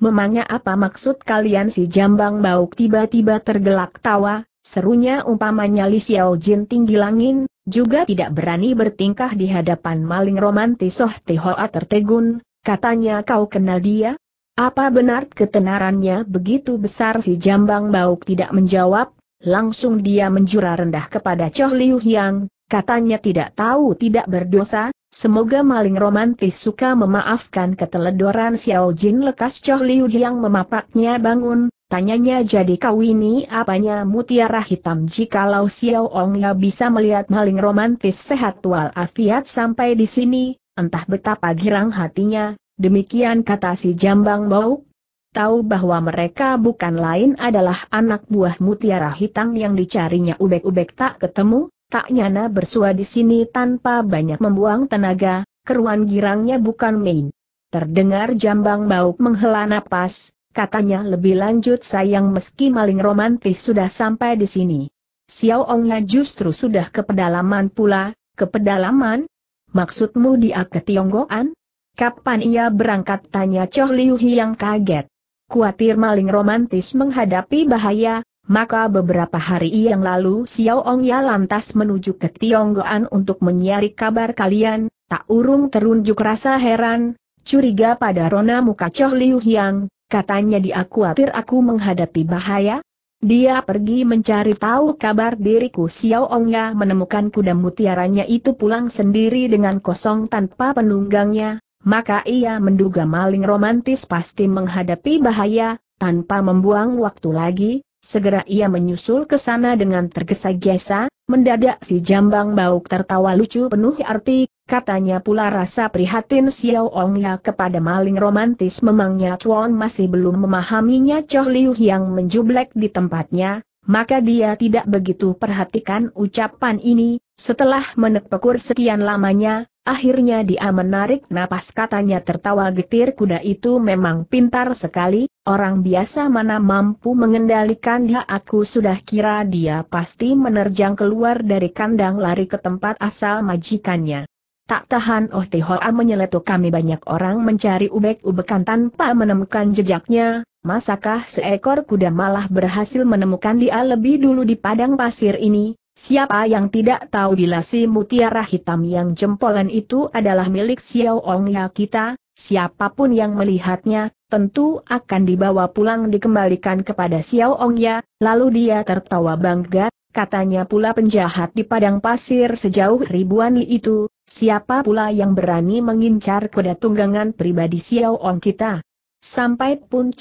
Memangnya apa maksud kalian si jambang bauk tiba-tiba tergelak tawa, serunya umpamanya Li Xiao Jin tinggi langin, juga tidak berani bertingkah di hadapan maling romantis Soh Tehoa tertegun, katanya kau kenal dia? Apa benar ketenarannya begitu besar si jambang bauk tidak menjawab, Langsung dia menjura rendah kepada Choh Liu Hiang, katanya tidak tahu tidak berdosa, semoga maling romantis suka memaafkan keteledoran Xiao Jin lekas Choh Liu Hiang memapaknya bangun, tanyanya jadi kau ini apanya mutiara hitam jikalau Xiao Ong ya bisa melihat maling romantis sehat walafiat sampai di sini, entah betapa girang hatinya, demikian kata si jambang bau, tahu bahwa mereka bukan lain adalah anak buah mutiara hitam yang dicarinya ubek-ubek tak ketemu, tak nyana bersua di sini tanpa banyak membuang tenaga, keruan girangnya bukan main. Terdengar jambang bau menghela napas, katanya lebih lanjut sayang meski maling romantis sudah sampai di sini. Xiao Ongnya justru sudah ke pedalaman pula, ke pedalaman? Maksudmu dia ke Tionggoan? Kapan ia berangkat tanya Choh Liu yang kaget kuatir maling romantis menghadapi bahaya, maka beberapa hari yang lalu Xiao Ong ya lantas menuju ke Tionggoan untuk menyari kabar kalian, tak urung terunjuk rasa heran, curiga pada rona muka Choh Liu Hyang, katanya dia kuatir aku menghadapi bahaya. Dia pergi mencari tahu kabar diriku Xiao Ong ya menemukan kuda mutiaranya itu pulang sendiri dengan kosong tanpa penunggangnya, maka ia menduga maling romantis pasti menghadapi bahaya, tanpa membuang waktu lagi, segera ia menyusul ke sana dengan tergesa-gesa, mendadak si jambang bauk tertawa lucu penuh arti, katanya pula rasa prihatin Xiao Ongya kepada maling romantis memangnya Chuan masih belum memahaminya Choh Liu yang menjublek di tempatnya, maka dia tidak begitu perhatikan ucapan ini, setelah menepekur sekian lamanya, Akhirnya dia menarik napas katanya tertawa getir kuda itu memang pintar sekali, orang biasa mana mampu mengendalikan dia aku sudah kira dia pasti menerjang keluar dari kandang lari ke tempat asal majikannya. Tak tahan Oh hoa menyeletuk kami banyak orang mencari ubek-ubekan tanpa menemukan jejaknya, masakah seekor kuda malah berhasil menemukan dia lebih dulu di padang pasir ini, Siapa yang tidak tahu bila si mutiara hitam yang jempolan itu adalah milik Xiao Ong Ya kita, siapapun yang melihatnya, tentu akan dibawa pulang dikembalikan kepada Xiao Ong Ya, lalu dia tertawa bangga, katanya pula penjahat di padang pasir sejauh ribuan li itu, siapa pula yang berani mengincar kuda tunggangan pribadi Xiao Ong kita, Sampai pun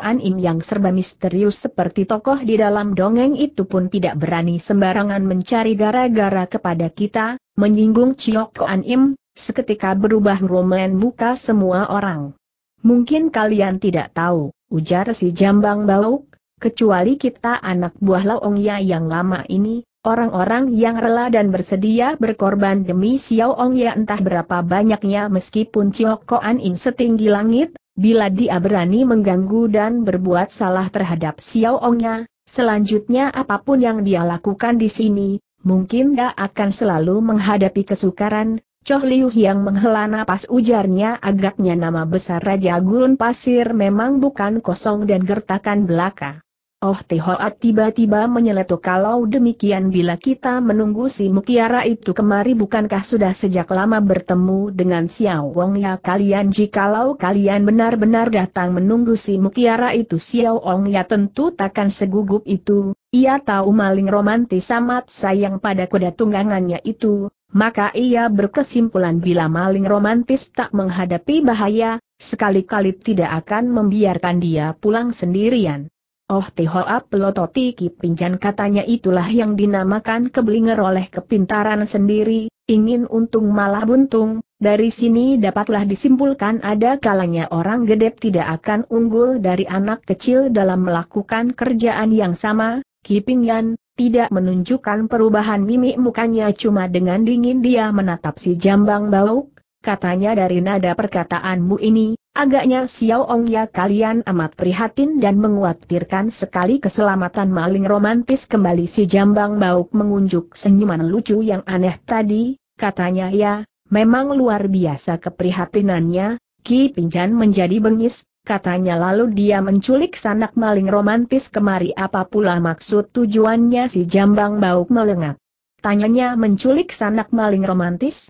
An Im yang serba misterius seperti tokoh di dalam dongeng itu pun tidak berani sembarangan mencari gara-gara kepada kita, menyinggung An Im, seketika berubah roman muka semua orang. Mungkin kalian tidak tahu, ujar si Jambang Bauk, kecuali kita anak buah laongnya yang lama ini, orang-orang yang rela dan bersedia berkorban demi Xiao Ongya entah berapa banyaknya meskipun An Im setinggi langit, Bila dia berani mengganggu dan berbuat salah terhadap Xiao Ongnya, selanjutnya apapun yang dia lakukan di sini, mungkin dia akan selalu menghadapi kesukaran. Choh Liu yang menghela napas ujarnya agaknya nama besar Raja Gurun Pasir memang bukan kosong dan gertakan belaka. Oh Tehoat tiba-tiba menyeletuk kalau demikian bila kita menunggu si Mutiara itu kemari bukankah sudah sejak lama bertemu dengan Xiao Wong ya kalian jikalau kalian benar-benar datang menunggu si Mutiara itu Xiao Wong ya tentu takkan segugup itu, ia tahu maling romantis amat sayang pada kuda tunggangannya itu, maka ia berkesimpulan bila maling romantis tak menghadapi bahaya, sekali-kali tidak akan membiarkan dia pulang sendirian. Oh Tihoa pelototi kipinjan katanya itulah yang dinamakan keblinger oleh kepintaran sendiri, ingin untung malah buntung, dari sini dapatlah disimpulkan ada kalanya orang gedep tidak akan unggul dari anak kecil dalam melakukan kerjaan yang sama, Kipinjan, tidak menunjukkan perubahan mimik mukanya cuma dengan dingin dia menatap si jambang bau, katanya dari nada perkataanmu ini, agaknya Xiao Ong ya kalian amat prihatin dan menguatirkan sekali keselamatan maling romantis kembali si jambang bauk mengunjuk senyuman lucu yang aneh tadi, katanya ya, memang luar biasa keprihatinannya, Ki Pinjan menjadi bengis, katanya lalu dia menculik sanak maling romantis kemari apa pula maksud tujuannya si jambang bauk melengat. Tanyanya menculik sanak maling romantis,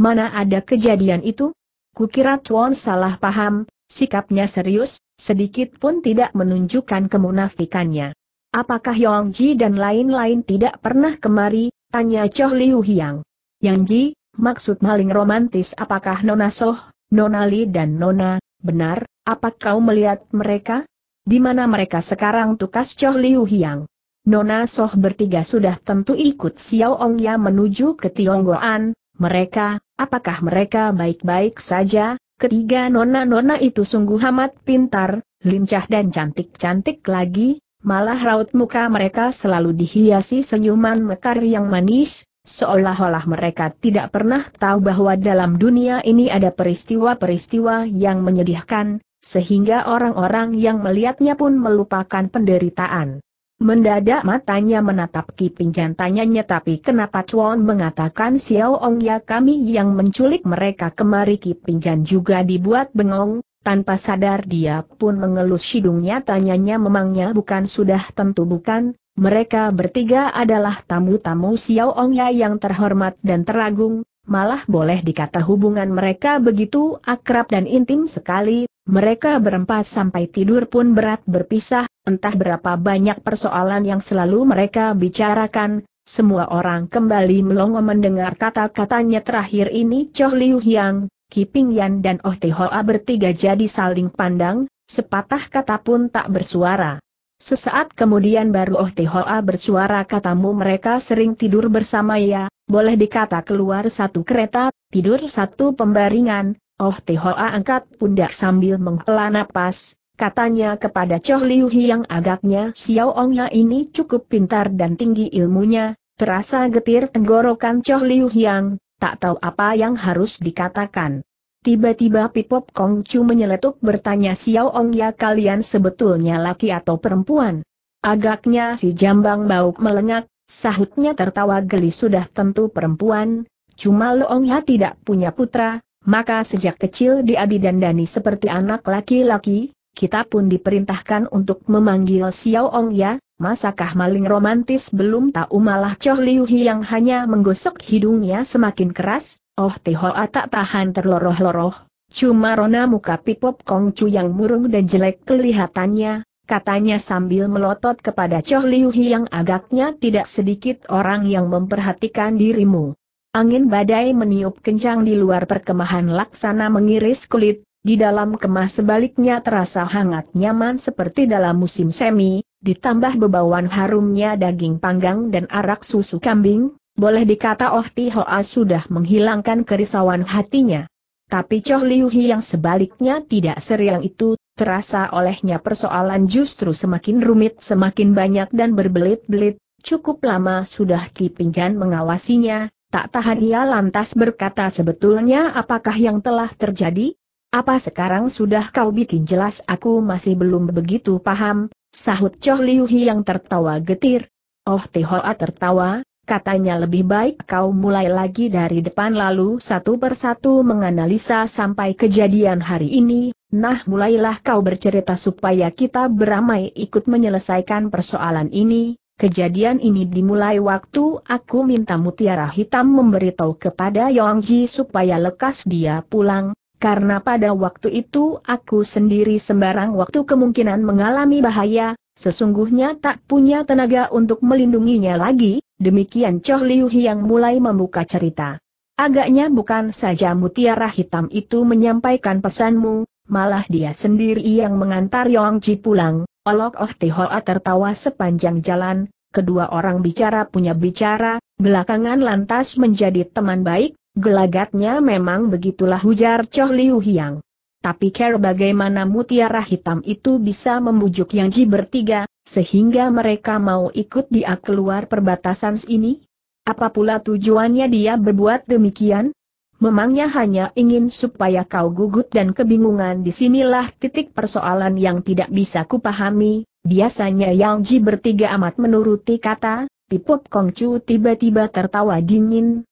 Mana ada kejadian itu? Kukira Chuan salah paham, sikapnya serius, sedikit pun tidak menunjukkan kemunafikannya. Apakah Yong Ji dan lain-lain tidak pernah kemari? Tanya Choh Liu Hiang. Yang Ji, maksud maling romantis apakah Nona Soh, Nona Li dan Nona, benar, apa kau melihat mereka? Di mana mereka sekarang tukas Choh Liu Hiang? Nona Soh bertiga sudah tentu ikut Xiao Ongya menuju ke Tionggoan, mereka, Apakah mereka baik-baik saja? Ketiga nona-nona itu sungguh amat pintar, lincah dan cantik-cantik lagi, malah raut muka mereka selalu dihiasi senyuman mekar yang manis, seolah-olah mereka tidak pernah tahu bahwa dalam dunia ini ada peristiwa-peristiwa yang menyedihkan, sehingga orang-orang yang melihatnya pun melupakan penderitaan. Mendadak matanya menatap kiping tanyanya tapi kenapa Chuan mengatakan Xiao Ong ya kami yang menculik mereka kemari kiping jan juga dibuat bengong, tanpa sadar dia pun mengelus hidungnya tanyanya memangnya bukan sudah tentu bukan, mereka bertiga adalah tamu-tamu Xiao Ong ya yang terhormat dan teragung, malah boleh dikata hubungan mereka begitu akrab dan intim sekali, mereka berempat sampai tidur pun berat berpisah, Entah berapa banyak persoalan yang selalu mereka bicarakan, semua orang kembali melongo mendengar kata-katanya terakhir ini Choh Liu Yang, Kiping Yan dan Oh Te Hoa bertiga jadi saling pandang, sepatah kata pun tak bersuara. Sesaat kemudian baru Oh Te Hoa bersuara katamu mereka sering tidur bersama ya, boleh dikata keluar satu kereta, tidur satu pembaringan, Oh Te Hoa angkat pundak sambil menghela napas, Katanya kepada Choh Liu yang agaknya Xiao Ongnya ini cukup pintar dan tinggi ilmunya, terasa getir tenggorokan Choh Liu yang tak tahu apa yang harus dikatakan. Tiba-tiba Pipop Kongcu menyeletuk bertanya Xiao Ongnya kalian sebetulnya laki atau perempuan. Agaknya si jambang bau melengak, sahutnya tertawa geli sudah tentu perempuan, cuma Loongnya tidak punya putra, maka sejak kecil dia didandani seperti anak laki-laki, kita pun diperintahkan untuk memanggil Xiao Ong ya, masakah maling romantis belum tahu malah Choh Liu yang hanya menggosok hidungnya semakin keras, oh Tehoa tak tahan terloroh-loroh, cuma rona muka Pipop Kong Chu yang murung dan jelek kelihatannya, katanya sambil melotot kepada Choh Liu yang agaknya tidak sedikit orang yang memperhatikan dirimu. Angin badai meniup kencang di luar perkemahan laksana mengiris kulit, di dalam kemas sebaliknya terasa hangat nyaman seperti dalam musim semi, ditambah bebauan harumnya daging panggang dan arak susu kambing, boleh dikata Oh Ti Hoa sudah menghilangkan kerisauan hatinya. Tapi Choh Liu Hi yang sebaliknya tidak seriang itu, terasa olehnya persoalan justru semakin rumit semakin banyak dan berbelit-belit, cukup lama sudah Ki Pinjan mengawasinya, tak tahan ia lantas berkata sebetulnya apakah yang telah terjadi? Apa sekarang sudah kau bikin jelas aku masih belum begitu paham, sahut Choh Liu yang tertawa getir. Oh Hoa tertawa, katanya lebih baik kau mulai lagi dari depan lalu satu persatu menganalisa sampai kejadian hari ini, nah mulailah kau bercerita supaya kita beramai ikut menyelesaikan persoalan ini, Kejadian ini dimulai waktu aku minta mutiara hitam memberitahu kepada Yongji supaya lekas dia pulang, karena pada waktu itu aku sendiri sembarang waktu kemungkinan mengalami bahaya, sesungguhnya tak punya tenaga untuk melindunginya lagi, demikian Choh Liu yang mulai membuka cerita. Agaknya bukan saja mutiara hitam itu menyampaikan pesanmu, malah dia sendiri yang mengantar Yong Ji pulang, olok Oh Tihoa tertawa sepanjang jalan, kedua orang bicara punya bicara, belakangan lantas menjadi teman baik, Gelagatnya memang begitulah hujar Choh Liu Hiang. Tapi care bagaimana mutiara hitam itu bisa membujuk yang ji bertiga, sehingga mereka mau ikut dia keluar perbatasan ini? Apa pula tujuannya dia berbuat demikian? Memangnya hanya ingin supaya kau gugut dan kebingungan disinilah titik persoalan yang tidak bisa kupahami, biasanya Yang Ji bertiga amat menuruti kata, Tipop Kongcu tiba-tiba tertawa dingin,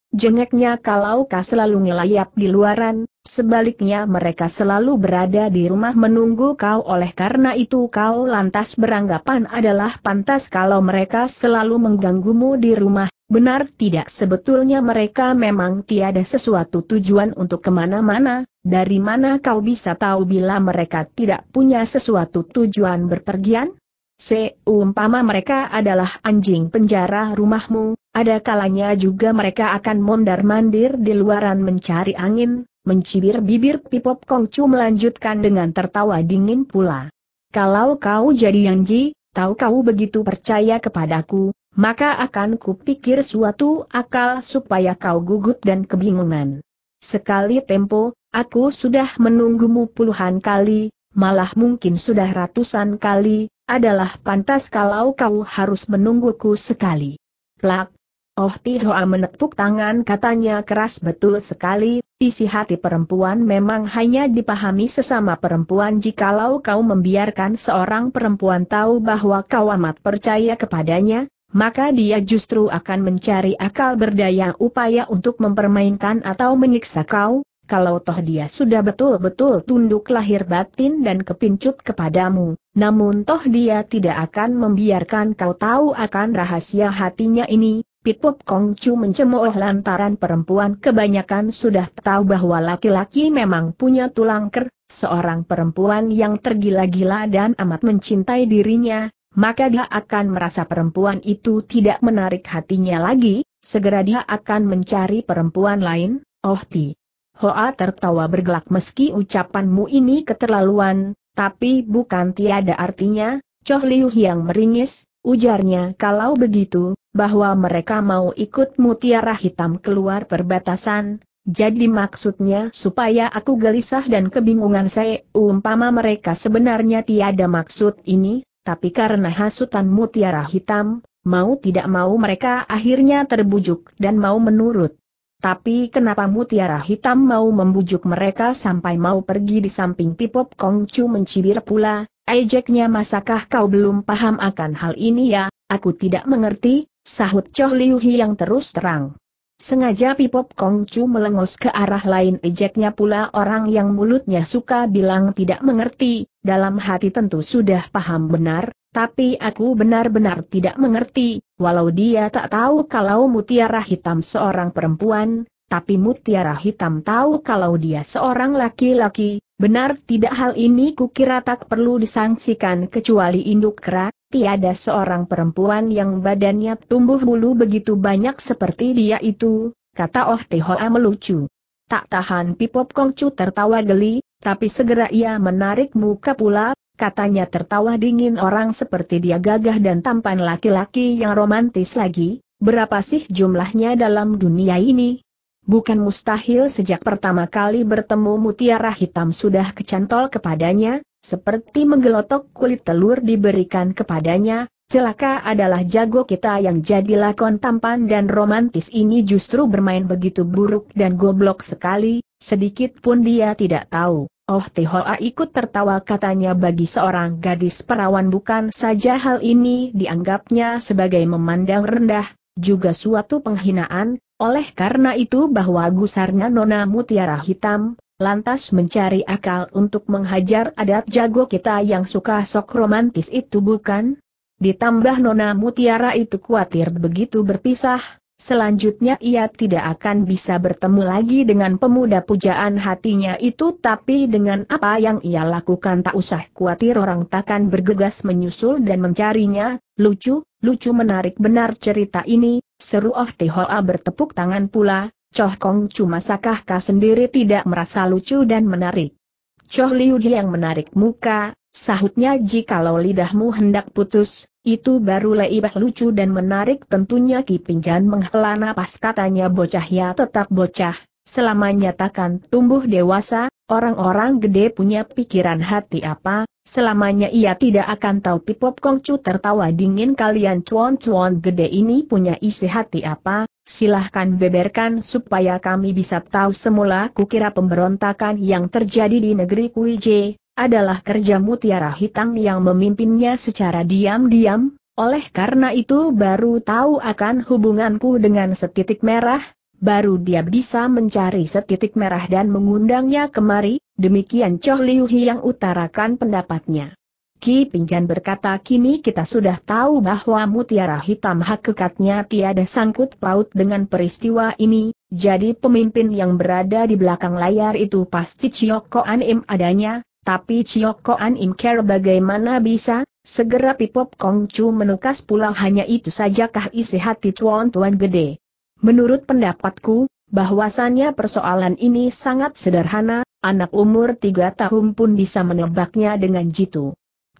kalau kau selalu ngelayap di luaran, sebaliknya mereka selalu berada di rumah menunggu kau oleh karena itu kau lantas beranggapan adalah pantas kalau mereka selalu mengganggumu di rumah, benar tidak sebetulnya mereka memang tiada sesuatu tujuan untuk kemana-mana, dari mana kau bisa tahu bila mereka tidak punya sesuatu tujuan berpergian? Seumpama mereka adalah anjing penjara rumahmu, ada kalanya juga mereka akan mondar-mandir di luaran mencari angin, mencibir bibir Pipop Kongcu melanjutkan dengan tertawa dingin pula. Kalau kau jadi Yangji, tahu kau begitu percaya kepadaku, maka akan kupikir suatu akal supaya kau gugup dan kebingungan. Sekali tempo, aku sudah menunggumu puluhan kali, malah mungkin sudah ratusan kali, adalah pantas kalau kau harus menungguku sekali. Plak. Oh Tihoa menepuk tangan katanya keras betul sekali, isi hati perempuan memang hanya dipahami sesama perempuan jikalau kau membiarkan seorang perempuan tahu bahwa kau amat percaya kepadanya, maka dia justru akan mencari akal berdaya upaya untuk mempermainkan atau menyiksa kau, kalau toh dia sudah betul-betul tunduk lahir batin dan kepincut kepadamu, namun toh dia tidak akan membiarkan kau tahu akan rahasia hatinya ini. Kong Kongcu mencemooh lantaran perempuan kebanyakan sudah tahu bahwa laki-laki memang punya tulang ker, seorang perempuan yang tergila-gila dan amat mencintai dirinya, maka dia akan merasa perempuan itu tidak menarik hatinya lagi, segera dia akan mencari perempuan lain, oh ti. Hoa tertawa bergelak meski ucapanmu ini keterlaluan, tapi bukan tiada artinya, Choh Liu yang meringis, ujarnya kalau begitu, bahwa mereka mau ikut mutiara hitam keluar perbatasan, jadi maksudnya supaya aku gelisah dan kebingungan saya umpama mereka sebenarnya tiada maksud ini, tapi karena hasutan mutiara hitam, mau tidak mau mereka akhirnya terbujuk dan mau menurut. Tapi kenapa mutiara hitam mau membujuk mereka sampai mau pergi di samping Pipop Kongcu mencibir pula, ejeknya masakah kau belum paham akan hal ini ya, aku tidak mengerti, sahut Choh Liu Hi yang terus terang. Sengaja Pipop Kongcu melengos ke arah lain ejeknya pula orang yang mulutnya suka bilang tidak mengerti, dalam hati tentu sudah paham benar, tapi aku benar-benar tidak mengerti, walau dia tak tahu kalau mutiara hitam seorang perempuan, tapi mutiara hitam tahu kalau dia seorang laki-laki, benar tidak hal ini kukira tak perlu disangsikan kecuali induk kerak. tiada seorang perempuan yang badannya tumbuh bulu begitu banyak seperti dia itu, kata Oh Tehoa melucu. Tak tahan Pipop Kongcu tertawa geli, tapi segera ia menarik muka pula, katanya tertawa dingin orang seperti dia gagah dan tampan laki-laki yang romantis lagi, berapa sih jumlahnya dalam dunia ini? Bukan mustahil sejak pertama kali bertemu mutiara hitam sudah kecantol kepadanya, seperti menggelotok kulit telur diberikan kepadanya, celaka adalah jago kita yang jadi lakon tampan dan romantis ini justru bermain begitu buruk dan goblok sekali, sedikit pun dia tidak tahu. Oh Tehoa ikut tertawa katanya bagi seorang gadis perawan bukan saja hal ini dianggapnya sebagai memandang rendah, juga suatu penghinaan, oleh karena itu bahwa gusarnya Nona Mutiara Hitam, lantas mencari akal untuk menghajar adat jago kita yang suka sok romantis itu bukan? Ditambah Nona Mutiara itu khawatir begitu berpisah, Selanjutnya ia tidak akan bisa bertemu lagi dengan pemuda pujaan hatinya itu tapi dengan apa yang ia lakukan tak usah khawatir orang takkan bergegas menyusul dan mencarinya, lucu, lucu menarik benar cerita ini, seru the oh, Tihoa bertepuk tangan pula, Choh Kong cuma sakah sendiri tidak merasa lucu dan menarik. Choh Liu yang menarik muka, Sahutnya jikalau lidahmu hendak putus, itu baru leibah lucu dan menarik tentunya Ki Pinjan menghela napas katanya bocah ya tetap bocah, selama nyatakan tumbuh dewasa, orang-orang gede punya pikiran hati apa, selamanya ia tidak akan tahu Pipop Kongcu tertawa dingin kalian cuan-cuan gede ini punya isi hati apa, silahkan beberkan supaya kami bisa tahu semula kukira pemberontakan yang terjadi di negeri Kuije, adalah kerja mutiara hitam yang memimpinnya secara diam-diam, oleh karena itu baru tahu akan hubunganku dengan setitik merah, baru dia bisa mencari setitik merah dan mengundangnya kemari, demikian Choh Liu yang utarakan pendapatnya. Ki Pinjan berkata kini kita sudah tahu bahwa mutiara hitam hakikatnya tiada sangkut paut dengan peristiwa ini, jadi pemimpin yang berada di belakang layar itu pasti Ciok Koan Im adanya, tapi Chiok Koan Im Ker bagaimana bisa? Segera Pipop Kong Chu menukas pula hanya itu sajakah isi hati tuan-tuan gede. Menurut pendapatku, bahwasannya persoalan ini sangat sederhana, anak umur tiga tahun pun bisa menebaknya dengan jitu.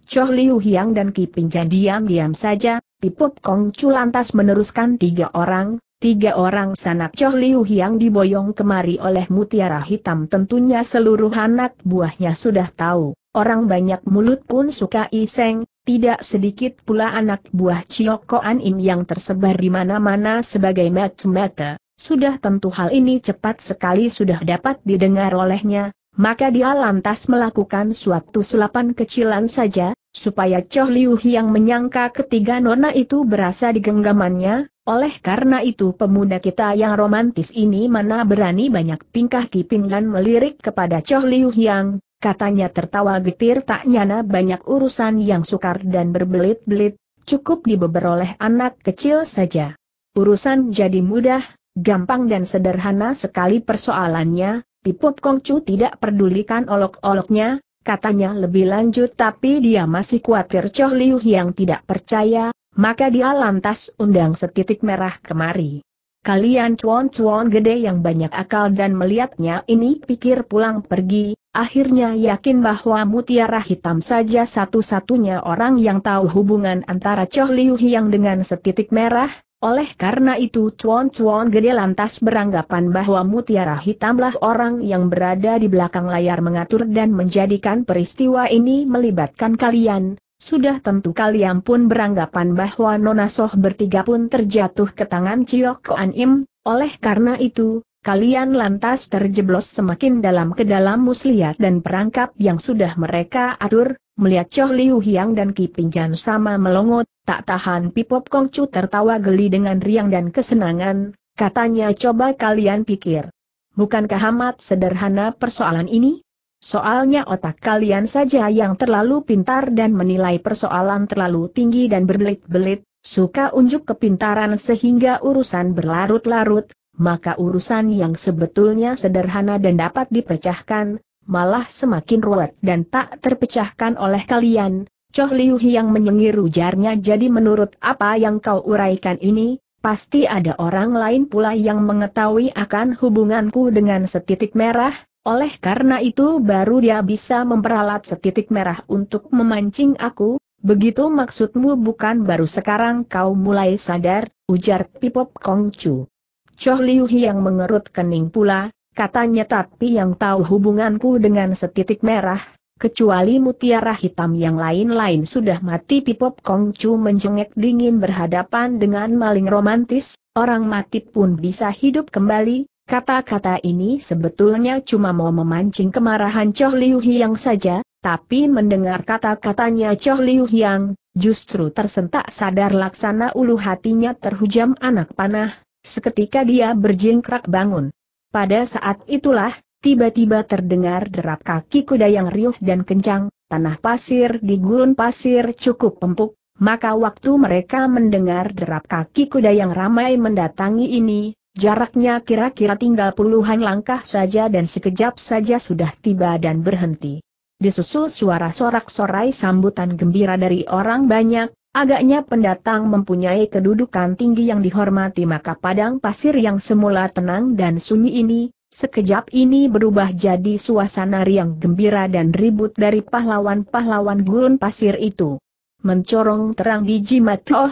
Choh Liu Hiang dan Kipin Pinja diam-diam saja, Pipop Kong Chu lantas meneruskan tiga orang, Tiga orang sanak Choh Liu yang diboyong kemari oleh mutiara hitam tentunya seluruh anak buahnya sudah tahu. Orang banyak mulut pun suka iseng, tidak sedikit pula anak buah Chioko Im yang tersebar di mana-mana sebagai mata-mata. Sudah tentu hal ini cepat sekali sudah dapat didengar olehnya, maka dia lantas melakukan suatu sulapan kecilan saja, supaya Choh Liu yang menyangka ketiga nona itu berasa di genggamannya, oleh karena itu pemuda kita yang romantis ini mana berani banyak tingkah kiping dan melirik kepada Choh Liu yang, katanya tertawa getir tak nyana banyak urusan yang sukar dan berbelit-belit, cukup dibeberoleh anak kecil saja. Urusan jadi mudah, gampang dan sederhana sekali persoalannya, Piput Kongcu tidak pedulikan olok-oloknya, katanya lebih lanjut tapi dia masih khawatir Choh Liu yang tidak percaya, maka dia lantas undang setitik merah kemari. Kalian cuan-cuan gede yang banyak akal dan melihatnya ini pikir pulang pergi, akhirnya yakin bahwa mutiara hitam saja satu-satunya orang yang tahu hubungan antara Choh Liu yang dengan setitik merah, oleh karena itu cuan-cuan gede lantas beranggapan bahwa mutiara hitamlah orang yang berada di belakang layar mengatur dan menjadikan peristiwa ini melibatkan kalian, sudah tentu kalian pun beranggapan bahwa Nona Soh bertiga pun terjatuh ke tangan Ciok Koan Im, oleh karena itu, kalian lantas terjeblos semakin dalam ke dalam muslihat dan perangkap yang sudah mereka atur, Melihat Choh Liu Hiang dan Ki Pinjan sama melongot, tak tahan Pipop Kongcu tertawa geli dengan riang dan kesenangan, katanya coba kalian pikir. Bukankah amat sederhana persoalan ini? Soalnya otak kalian saja yang terlalu pintar dan menilai persoalan terlalu tinggi dan berbelit-belit, suka unjuk kepintaran sehingga urusan berlarut-larut, maka urusan yang sebetulnya sederhana dan dapat dipecahkan, malah semakin ruwet dan tak terpecahkan oleh kalian. Choh Liu yang menyengir ujarnya jadi menurut apa yang kau uraikan ini, pasti ada orang lain pula yang mengetahui akan hubunganku dengan setitik merah, oleh karena itu baru dia bisa memperalat setitik merah untuk memancing aku, Begitu maksudmu bukan baru sekarang kau mulai sadar, ujar Pipop Kongcu. Choh Liu yang mengerut kening pula, katanya tapi yang tahu hubunganku dengan setitik merah, kecuali mutiara hitam yang lain-lain sudah mati Pipop Kongcu menjengek dingin berhadapan dengan maling romantis, orang mati pun bisa hidup kembali, kata-kata ini sebetulnya cuma mau memancing kemarahan Choh Liu Hiang saja, tapi mendengar kata-katanya Choh Liu Hiang, justru tersentak sadar laksana ulu hatinya terhujam anak panah, seketika dia berjingkrak bangun. Pada saat itulah, tiba-tiba terdengar derap kaki kuda yang riuh dan kencang, tanah pasir di gurun pasir cukup empuk, maka waktu mereka mendengar derap kaki kuda yang ramai mendatangi ini, jaraknya kira-kira tinggal puluhan langkah saja dan sekejap saja sudah tiba dan berhenti. Disusul suara sorak-sorai sambutan gembira dari orang banyak, Agaknya pendatang mempunyai kedudukan tinggi yang dihormati maka padang pasir yang semula tenang dan sunyi ini, sekejap ini berubah jadi suasana riang gembira dan ribut dari pahlawan-pahlawan gurun pasir itu. Mencorong terang biji mata oh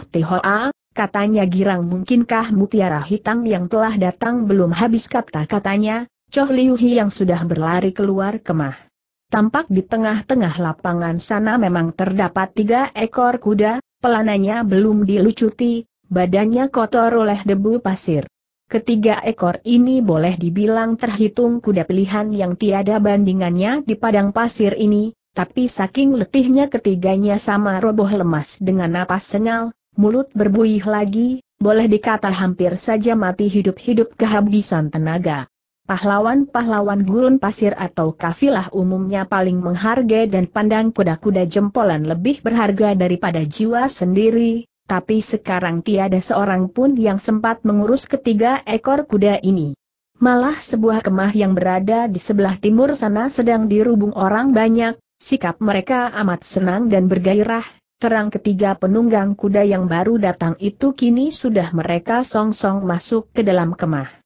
katanya girang mungkinkah mutiara hitam yang telah datang belum habis kata-katanya, Choh Liuhi yang sudah berlari keluar kemah. Tampak di tengah-tengah lapangan sana memang terdapat tiga ekor kuda, Pelananya belum dilucuti, badannya kotor oleh debu pasir. Ketiga ekor ini boleh dibilang terhitung kuda pilihan yang tiada bandingannya di padang pasir ini, tapi saking letihnya ketiganya sama roboh lemas dengan napas sengal, mulut berbuih lagi, boleh dikata hampir saja mati hidup-hidup kehabisan tenaga. Pahlawan-pahlawan gurun pasir atau kafilah umumnya paling menghargai dan pandang kuda-kuda jempolan lebih berharga daripada jiwa sendiri, tapi sekarang tiada seorang pun yang sempat mengurus ketiga ekor kuda ini. Malah sebuah kemah yang berada di sebelah timur sana sedang dirubung orang banyak, sikap mereka amat senang dan bergairah, terang ketiga penunggang kuda yang baru datang itu kini sudah mereka song-song masuk ke dalam kemah.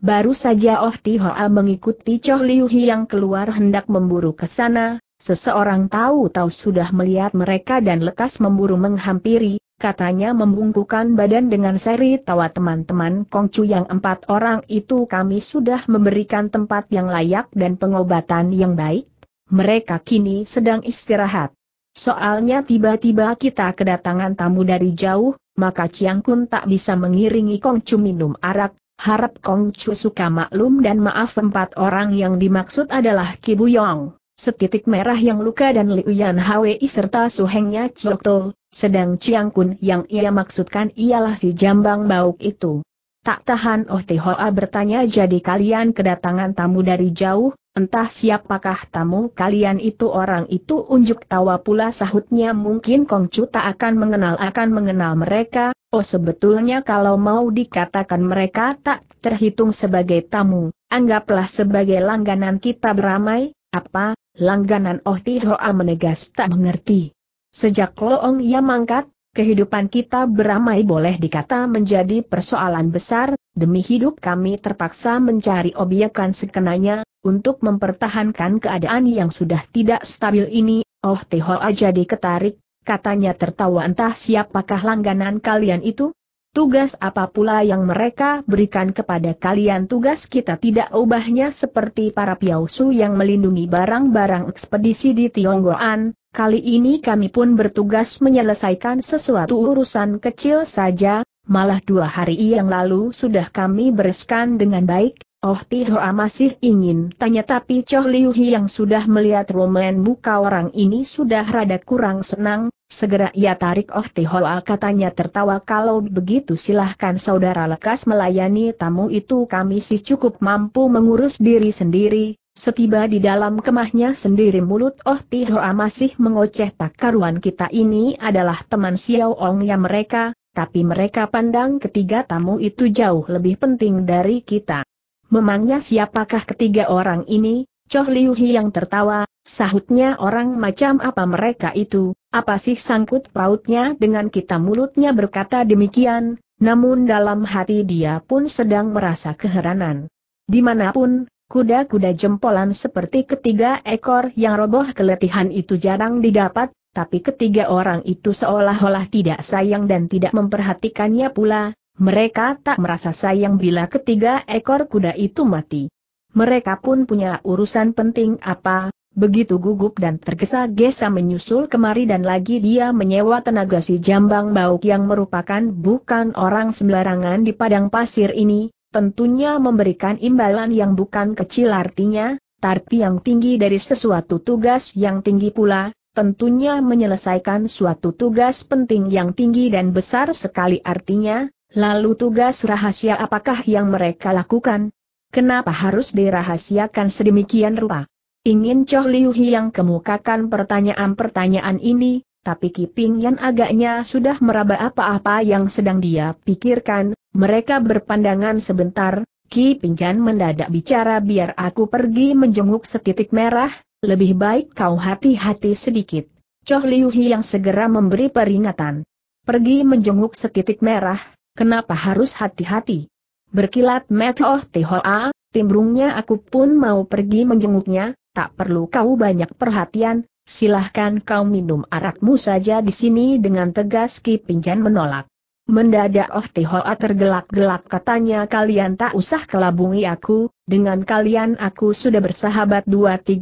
Baru saja Oh Hoa mengikuti Choh Liu Hi yang keluar hendak memburu ke sana, seseorang tahu-tahu sudah melihat mereka dan lekas memburu menghampiri, katanya membungkukan badan dengan seri tawa teman-teman Kongcu yang empat orang itu kami sudah memberikan tempat yang layak dan pengobatan yang baik, mereka kini sedang istirahat. Soalnya tiba-tiba kita kedatangan tamu dari jauh, maka Chiang Kun tak bisa mengiringi Kongcu minum arak, Harap Kong Chu suka maklum dan maaf empat orang yang dimaksud adalah Kibu Yong, setitik merah yang luka dan Liu Yan Hwi serta suhengnya Chokto, sedang Chiang Kun yang ia maksudkan ialah si jambang bauk itu. Tak tahan Oh Hoa bertanya jadi kalian kedatangan tamu dari jauh, entah siapakah tamu kalian itu orang itu unjuk tawa pula sahutnya mungkin Kong Chu tak akan mengenal akan mengenal mereka, Oh sebetulnya kalau mau dikatakan mereka tak terhitung sebagai tamu, anggaplah sebagai langganan kita beramai, apa, langganan Oh Tihoa menegas tak mengerti. Sejak Loong ia mangkat, kehidupan kita beramai boleh dikata menjadi persoalan besar, demi hidup kami terpaksa mencari obyekan sekenanya, untuk mempertahankan keadaan yang sudah tidak stabil ini, Oh Tihoa jadi ketarik katanya tertawa entah siapakah langganan kalian itu? Tugas apa pula yang mereka berikan kepada kalian tugas kita tidak ubahnya seperti para piausu yang melindungi barang-barang ekspedisi di Tionggoan, kali ini kami pun bertugas menyelesaikan sesuatu urusan kecil saja, malah dua hari yang lalu sudah kami bereskan dengan baik, Oh Tihoa masih ingin tanya tapi Choh Liu yang sudah melihat roman muka orang ini sudah rada kurang senang, segera ia tarik Oh Tihoa katanya tertawa kalau begitu silahkan saudara lekas melayani tamu itu kami sih cukup mampu mengurus diri sendiri, setiba di dalam kemahnya sendiri mulut Oh Tihoa masih mengoceh tak karuan kita ini adalah teman Xiao Ong yang mereka, tapi mereka pandang ketiga tamu itu jauh lebih penting dari kita. Memangnya siapakah ketiga orang ini? Choh Liu Hi yang tertawa, sahutnya orang macam apa mereka itu, apa sih sangkut pautnya dengan kita mulutnya berkata demikian, namun dalam hati dia pun sedang merasa keheranan. Dimanapun, kuda-kuda jempolan seperti ketiga ekor yang roboh keletihan itu jarang didapat, tapi ketiga orang itu seolah-olah tidak sayang dan tidak memperhatikannya pula, mereka tak merasa sayang bila ketiga ekor kuda itu mati. Mereka pun punya urusan penting apa, begitu gugup dan tergesa-gesa menyusul kemari dan lagi dia menyewa tenaga si jambang bau yang merupakan bukan orang sembarangan di padang pasir ini, tentunya memberikan imbalan yang bukan kecil artinya, tapi yang tinggi dari sesuatu tugas yang tinggi pula, tentunya menyelesaikan suatu tugas penting yang tinggi dan besar sekali artinya, Lalu tugas rahasia apakah yang mereka lakukan? Kenapa harus dirahasiakan sedemikian rupa? Ingin Choh Liu yang kemukakan pertanyaan-pertanyaan ini, tapi Kiping Yan agaknya sudah meraba apa-apa yang sedang dia pikirkan, mereka berpandangan sebentar, Kiping Yan mendadak bicara biar aku pergi menjenguk setitik merah, lebih baik kau hati-hati sedikit. Choh Liu yang segera memberi peringatan. Pergi menjenguk setitik merah, Kenapa harus hati-hati? Berkilat mata Oh Tehoa, timbrungnya aku pun mau pergi menjenguknya, tak perlu kau banyak perhatian, silahkan kau minum arakmu saja di sini dengan tegas Ki Pinjan menolak. Mendadak Oh Hoa tergelak-gelak katanya kalian tak usah kelabungi aku, dengan kalian aku sudah bersahabat 2-30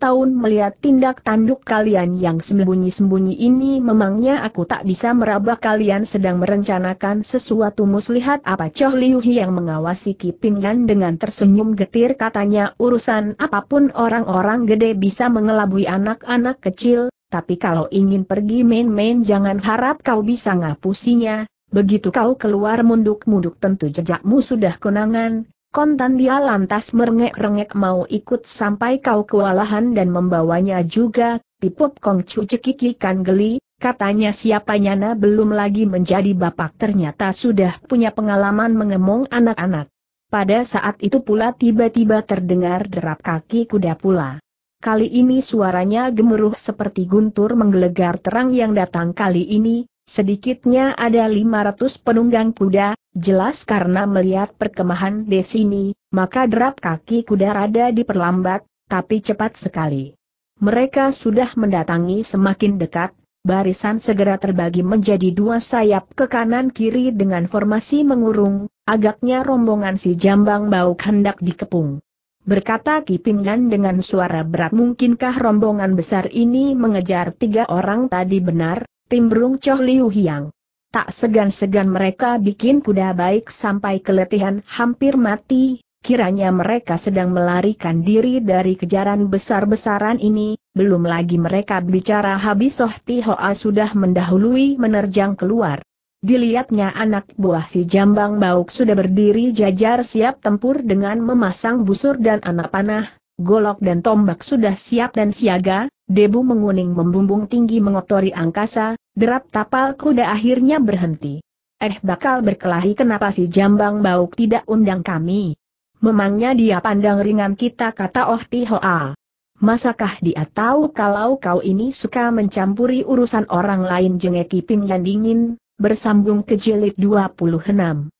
tahun melihat tindak tanduk kalian yang sembunyi-sembunyi ini memangnya aku tak bisa meraba kalian sedang merencanakan sesuatu muslihat apa Choh Liu yang mengawasi Kipingan dengan tersenyum getir katanya urusan apapun orang-orang gede bisa mengelabui anak-anak kecil, tapi kalau ingin pergi main-main jangan harap kau bisa ngapusinya, Begitu kau keluar munduk-munduk tentu jejakmu sudah kenangan. kontan dia lantas merengek-rengek mau ikut sampai kau kewalahan dan membawanya juga, tipop kongcu cekikikan geli, Katanya siapa nyana belum lagi menjadi bapak ternyata sudah punya pengalaman mengemong anak-anak. Pada saat itu pula tiba-tiba terdengar derap kaki kuda pula. Kali ini suaranya gemuruh seperti guntur menggelegar terang yang datang kali ini, Sedikitnya ada 500 penunggang kuda, jelas karena melihat perkemahan di sini, maka derap kaki kuda rada diperlambat, tapi cepat sekali. Mereka sudah mendatangi semakin dekat, barisan segera terbagi menjadi dua sayap ke kanan kiri dengan formasi mengurung, agaknya rombongan si jambang bau hendak dikepung. Berkata Kipingnan dengan suara berat mungkinkah rombongan besar ini mengejar tiga orang tadi benar, Timbrung Choh Liu Hiang. Tak segan-segan mereka bikin kuda baik sampai keletihan hampir mati, kiranya mereka sedang melarikan diri dari kejaran besar-besaran ini, belum lagi mereka bicara habis Soh hoa sudah mendahului menerjang keluar. Dilihatnya anak buah si Jambang Bauk sudah berdiri jajar siap tempur dengan memasang busur dan anak panah, golok dan tombak sudah siap dan siaga, debu menguning membumbung tinggi mengotori angkasa, derap tapal kuda akhirnya berhenti. Eh bakal berkelahi kenapa si jambang bauk tidak undang kami? Memangnya dia pandang ringan kita kata Oh Tihoa. Masakah dia tahu kalau kau ini suka mencampuri urusan orang lain jengeki pinggan dingin, bersambung ke jilid 26.